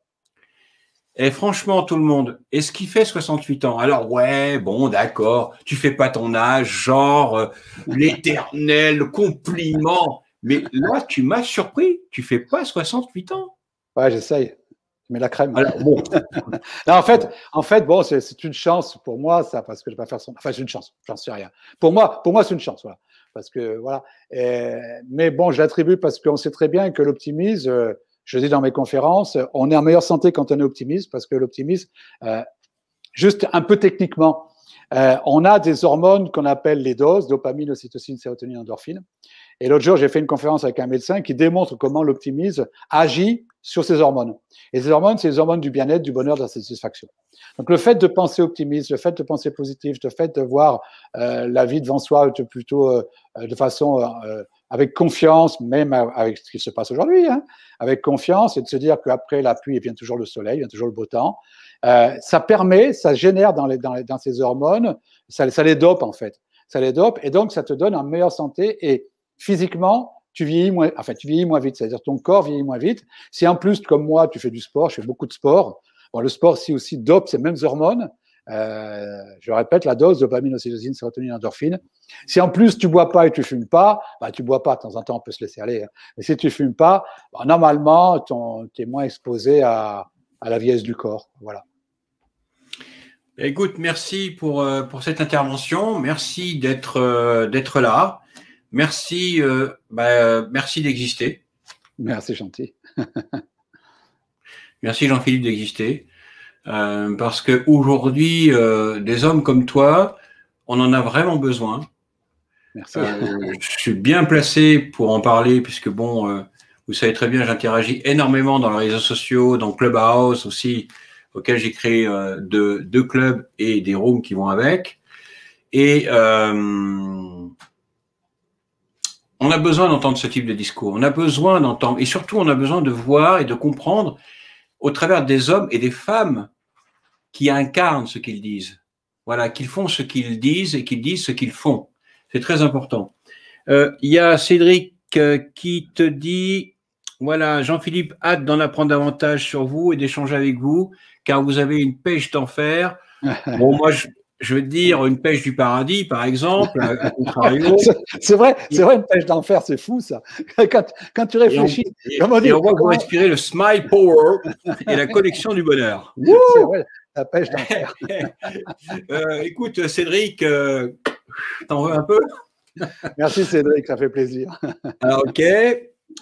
Et franchement, tout le monde, est-ce qu'il fait 68 ans Alors ouais, bon, d'accord, tu fais pas ton âge, genre euh, l'éternel compliment. Mais là, tu m'as surpris, tu fais pas 68 ans. Ouais, j'essaye, mais la crème. bon. en fait, en fait, bon, c'est une chance pour moi, ça, parce que je vais pas faire son. Enfin, c'est une chance, j'en sais rien. Pour moi, pour moi, c'est une chance, voilà. Parce que voilà. mais bon, je l'attribue parce qu'on sait très bien que l'optimisme. Euh, je dis dans mes conférences, on est en meilleure santé quand on est optimiste, parce que l'optimisme, euh, juste un peu techniquement, euh, on a des hormones qu'on appelle les doses, dopamine, ocytocine, sérotonine, endorphine. Et l'autre jour, j'ai fait une conférence avec un médecin qui démontre comment l'optimisme agit sur ses hormones. Et ces hormones, c'est les hormones du bien-être, du bonheur, de la satisfaction. Donc le fait de penser optimiste, le fait de penser positif, le fait de voir euh, la vie devant soi plutôt euh, euh, de façon avec confiance, même avec ce qui se passe aujourd'hui, hein, avec confiance, et de se dire qu'après la pluie, il vient toujours le soleil, il vient toujours le beau temps. ça permet, ça génère dans, les, dans, ces hormones, ça, ça les dope en fait. Ça les dope, et donc ça te donne une meilleure santé et physiquement, tu vieillis moins, enfin, tu vieillis moins vite, c'est-à-dire ton corps vieillit moins vite. Si en plus, comme moi, tu fais du sport, je fais beaucoup de sport. Bon, le sport, si aussi, dope ces mêmes hormones. Euh, je répète, la dose, dopamine, ocytocine, sérotonine, endorphine. Si en plus tu bois pas et tu fumes pas, bah, tu bois pas, de temps en temps on peut se laisser aller. Hein. Mais si tu fumes pas, bah, normalement, tu es moins exposé à, à la vieillesse du corps. Voilà. Écoute, merci pour, euh, pour cette intervention. Merci d'être euh, d'être là. Merci, euh, bah, merci d'exister. Merci, gentil. merci, Jean-Philippe, d'exister. Euh, parce que aujourd'hui, euh, des hommes comme toi, on en a vraiment besoin. Merci. je suis bien placé pour en parler, puisque bon, vous savez très bien, j'interagis énormément dans les réseaux sociaux, dans Clubhouse aussi, auquel j'ai créé deux, deux, clubs et des rooms qui vont avec. Et on a besoin d'entendre ce type de discours. On a besoin d'entendre, et surtout, on a besoin de voir et de comprendre au travers des hommes et des femmes qui incarnent ce qu'ils disent. Voilà, qu'ils font ce qu'ils disent et qu'ils disent ce qu'ils font. C'est très important. Euh, il y a Cédric euh, qui te dit, voilà, Jean-Philippe, hâte d'en apprendre davantage sur vous et d'échanger avec vous, car vous avez une pêche d'enfer. bon, moi, je, je veux dire, une pêche du paradis, par exemple, c'est vrai, c'est vrai, une pêche d'enfer, c'est fou ça. Quand, tu réfléchis, on, voit que vous et le smile power et la collection du bonheur. C'est vrai, la pêche d'enfer. Euh, écoute, Cédric, euh, t'en veux un peu Merci Cédric, ça fait plaisir. Ah, ok.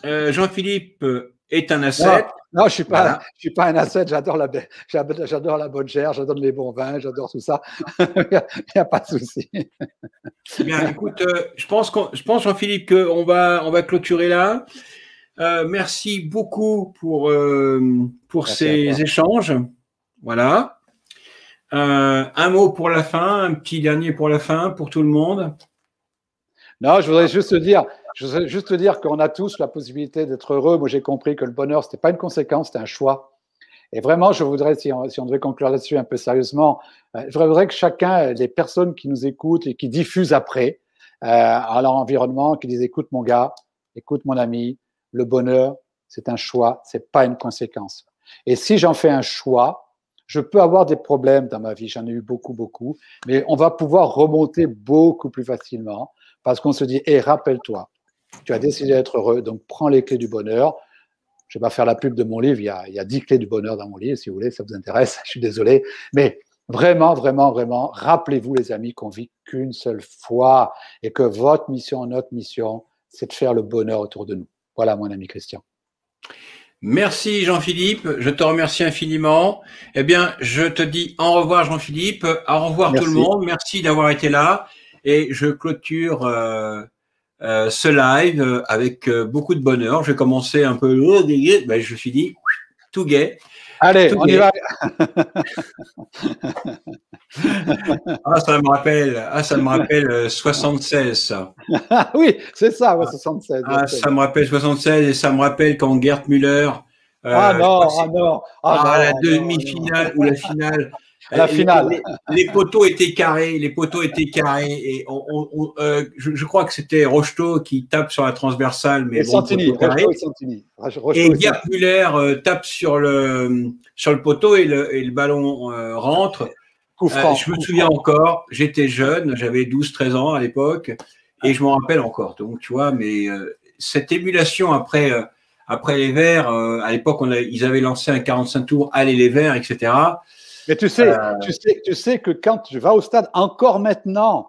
Euh, Jean-Philippe est un asset. Non, je suis pas, je suis pas un asset. J'adore la, j'adore la bonne gère, j'adore les bons vins, j'adore tout ça. Il n'y a, pas de souci. Eh bien, écoute, euh, je pense je pense, Jean-Philippe, qu'on va, on va clôturer là. Euh, merci beaucoup pour, euh, pour ces échanges. Voilà. un mot pour la fin, un petit dernier pour la fin, pour tout le monde. Non, je voudrais juste dire, je veux juste dire qu'on a tous la possibilité d'être heureux. Moi, j'ai compris que le bonheur, c'était pas une conséquence, c'était un choix. Et vraiment, je voudrais, si on, si on devait conclure là-dessus un peu sérieusement, euh, je voudrais que chacun, les personnes qui nous écoutent et qui diffusent après euh, à leur environnement, qui disent écoute mon gars, écoute mon ami, le bonheur, c'est un choix, c'est pas une conséquence. Et si j'en fais un choix, je peux avoir des problèmes dans ma vie, j'en ai eu beaucoup, beaucoup, mais on va pouvoir remonter beaucoup plus facilement parce qu'on se dit, et eh, rappelle-toi, tu as décidé d'être heureux, donc prends les clés du bonheur. Je ne vais pas faire la pub de mon livre, il y, a, dix clés du bonheur dans mon livre, si vous voulez, ça vous intéresse, je suis désolé. Mais vraiment, vraiment, vraiment, rappelez-vous les amis qu'on vit qu'une seule fois et que votre mission, notre mission, c'est de faire le bonheur autour de nous. Voilà mon ami Christian. Merci Jean-Philippe, je te remercie infiniment. Eh bien, je te dis au revoir Jean-Philippe, au revoir tout le monde, merci d'avoir été là et je clôture. Euh, euh, ce live euh, avec euh, beaucoup de bonheur. J'ai commencé un peu, ben, je suis dit, tout gay. Allez, on y va. ah, ça me rappelle, ah, ça me rappelle 76, oui, c'est ça, 76. Ah, ça me rappelle 76 et ça me rappelle quand Gert Müller. Ah, ah non, ah, ah non. Ah, la demi-finale ou la finale. Euh, la finale. Les, poteaux étaient carrés, les poteaux étaient carrés. Et on, euh, je, crois que c'était Rocheteau qui tape sur la transversale, mais et bon, et Santini. Euh, tape sur le sur le poteau et le, et le ballon rentre. je me souviens encore, j'étais jeune, j'avais 12-13 ans à l'époque, et je m'en rappelle encore. Donc tu vois, mais cette émulation après. après les Verts, à l'époque, ils avaient lancé un 45 tours, allez les Verts, etc. Mais tu sais, euh. tu sais, tu sais que quand tu vas au stade, encore maintenant,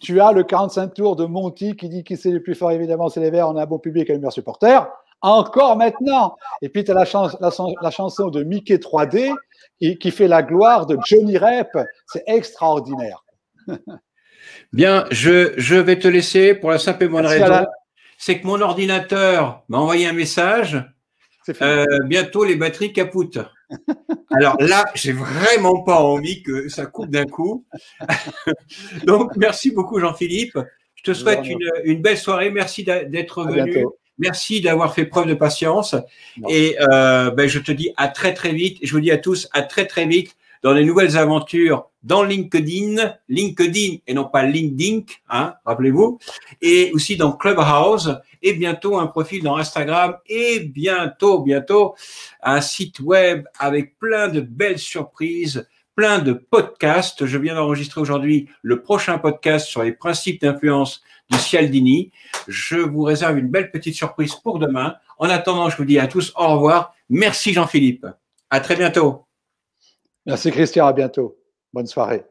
tu as le 45 tours de Monty qui dit qui c'est le plus fort, évidemment, c'est les Verts, on a un beau public et un meilleur supporter. Encore maintenant. Et puis, tu as la, chanson de Mickey 3D qui, fait la gloire de Johnny Rep. C'est extraordinaire. Bien, je, vais te laisser pour la simple et bonne raison. C'est que mon ordinateur m'a envoyé un message. Euh, bientôt, les batteries capoutent. Alors là, j'ai vraiment pas envie que ça coupe d'un coup. Donc, merci beaucoup, Jean-Philippe. Je te souhaite une, belle soirée. Merci d'être venu. Merci d'avoir fait preuve de patience. Et euh, ben, je te dis à très très vite. Je vous dis à tous à très très vite dans les nouvelles aventures dans LinkedIn, LinkedIn et non pas LinkedIn, hein, rappelez-vous, et aussi dans Clubhouse, et bientôt un profil dans Instagram, et bientôt, bientôt, un site web avec plein de belles surprises, plein de podcasts. Je viens d'enregistrer aujourd'hui le prochain podcast sur les principes d'influence du Cialdini. Je vous réserve une belle petite surprise pour demain. En attendant, je vous dis à tous au revoir. Merci Jean-Philippe. À très bientôt. Merci Christian, à bientôt. Bonne soirée.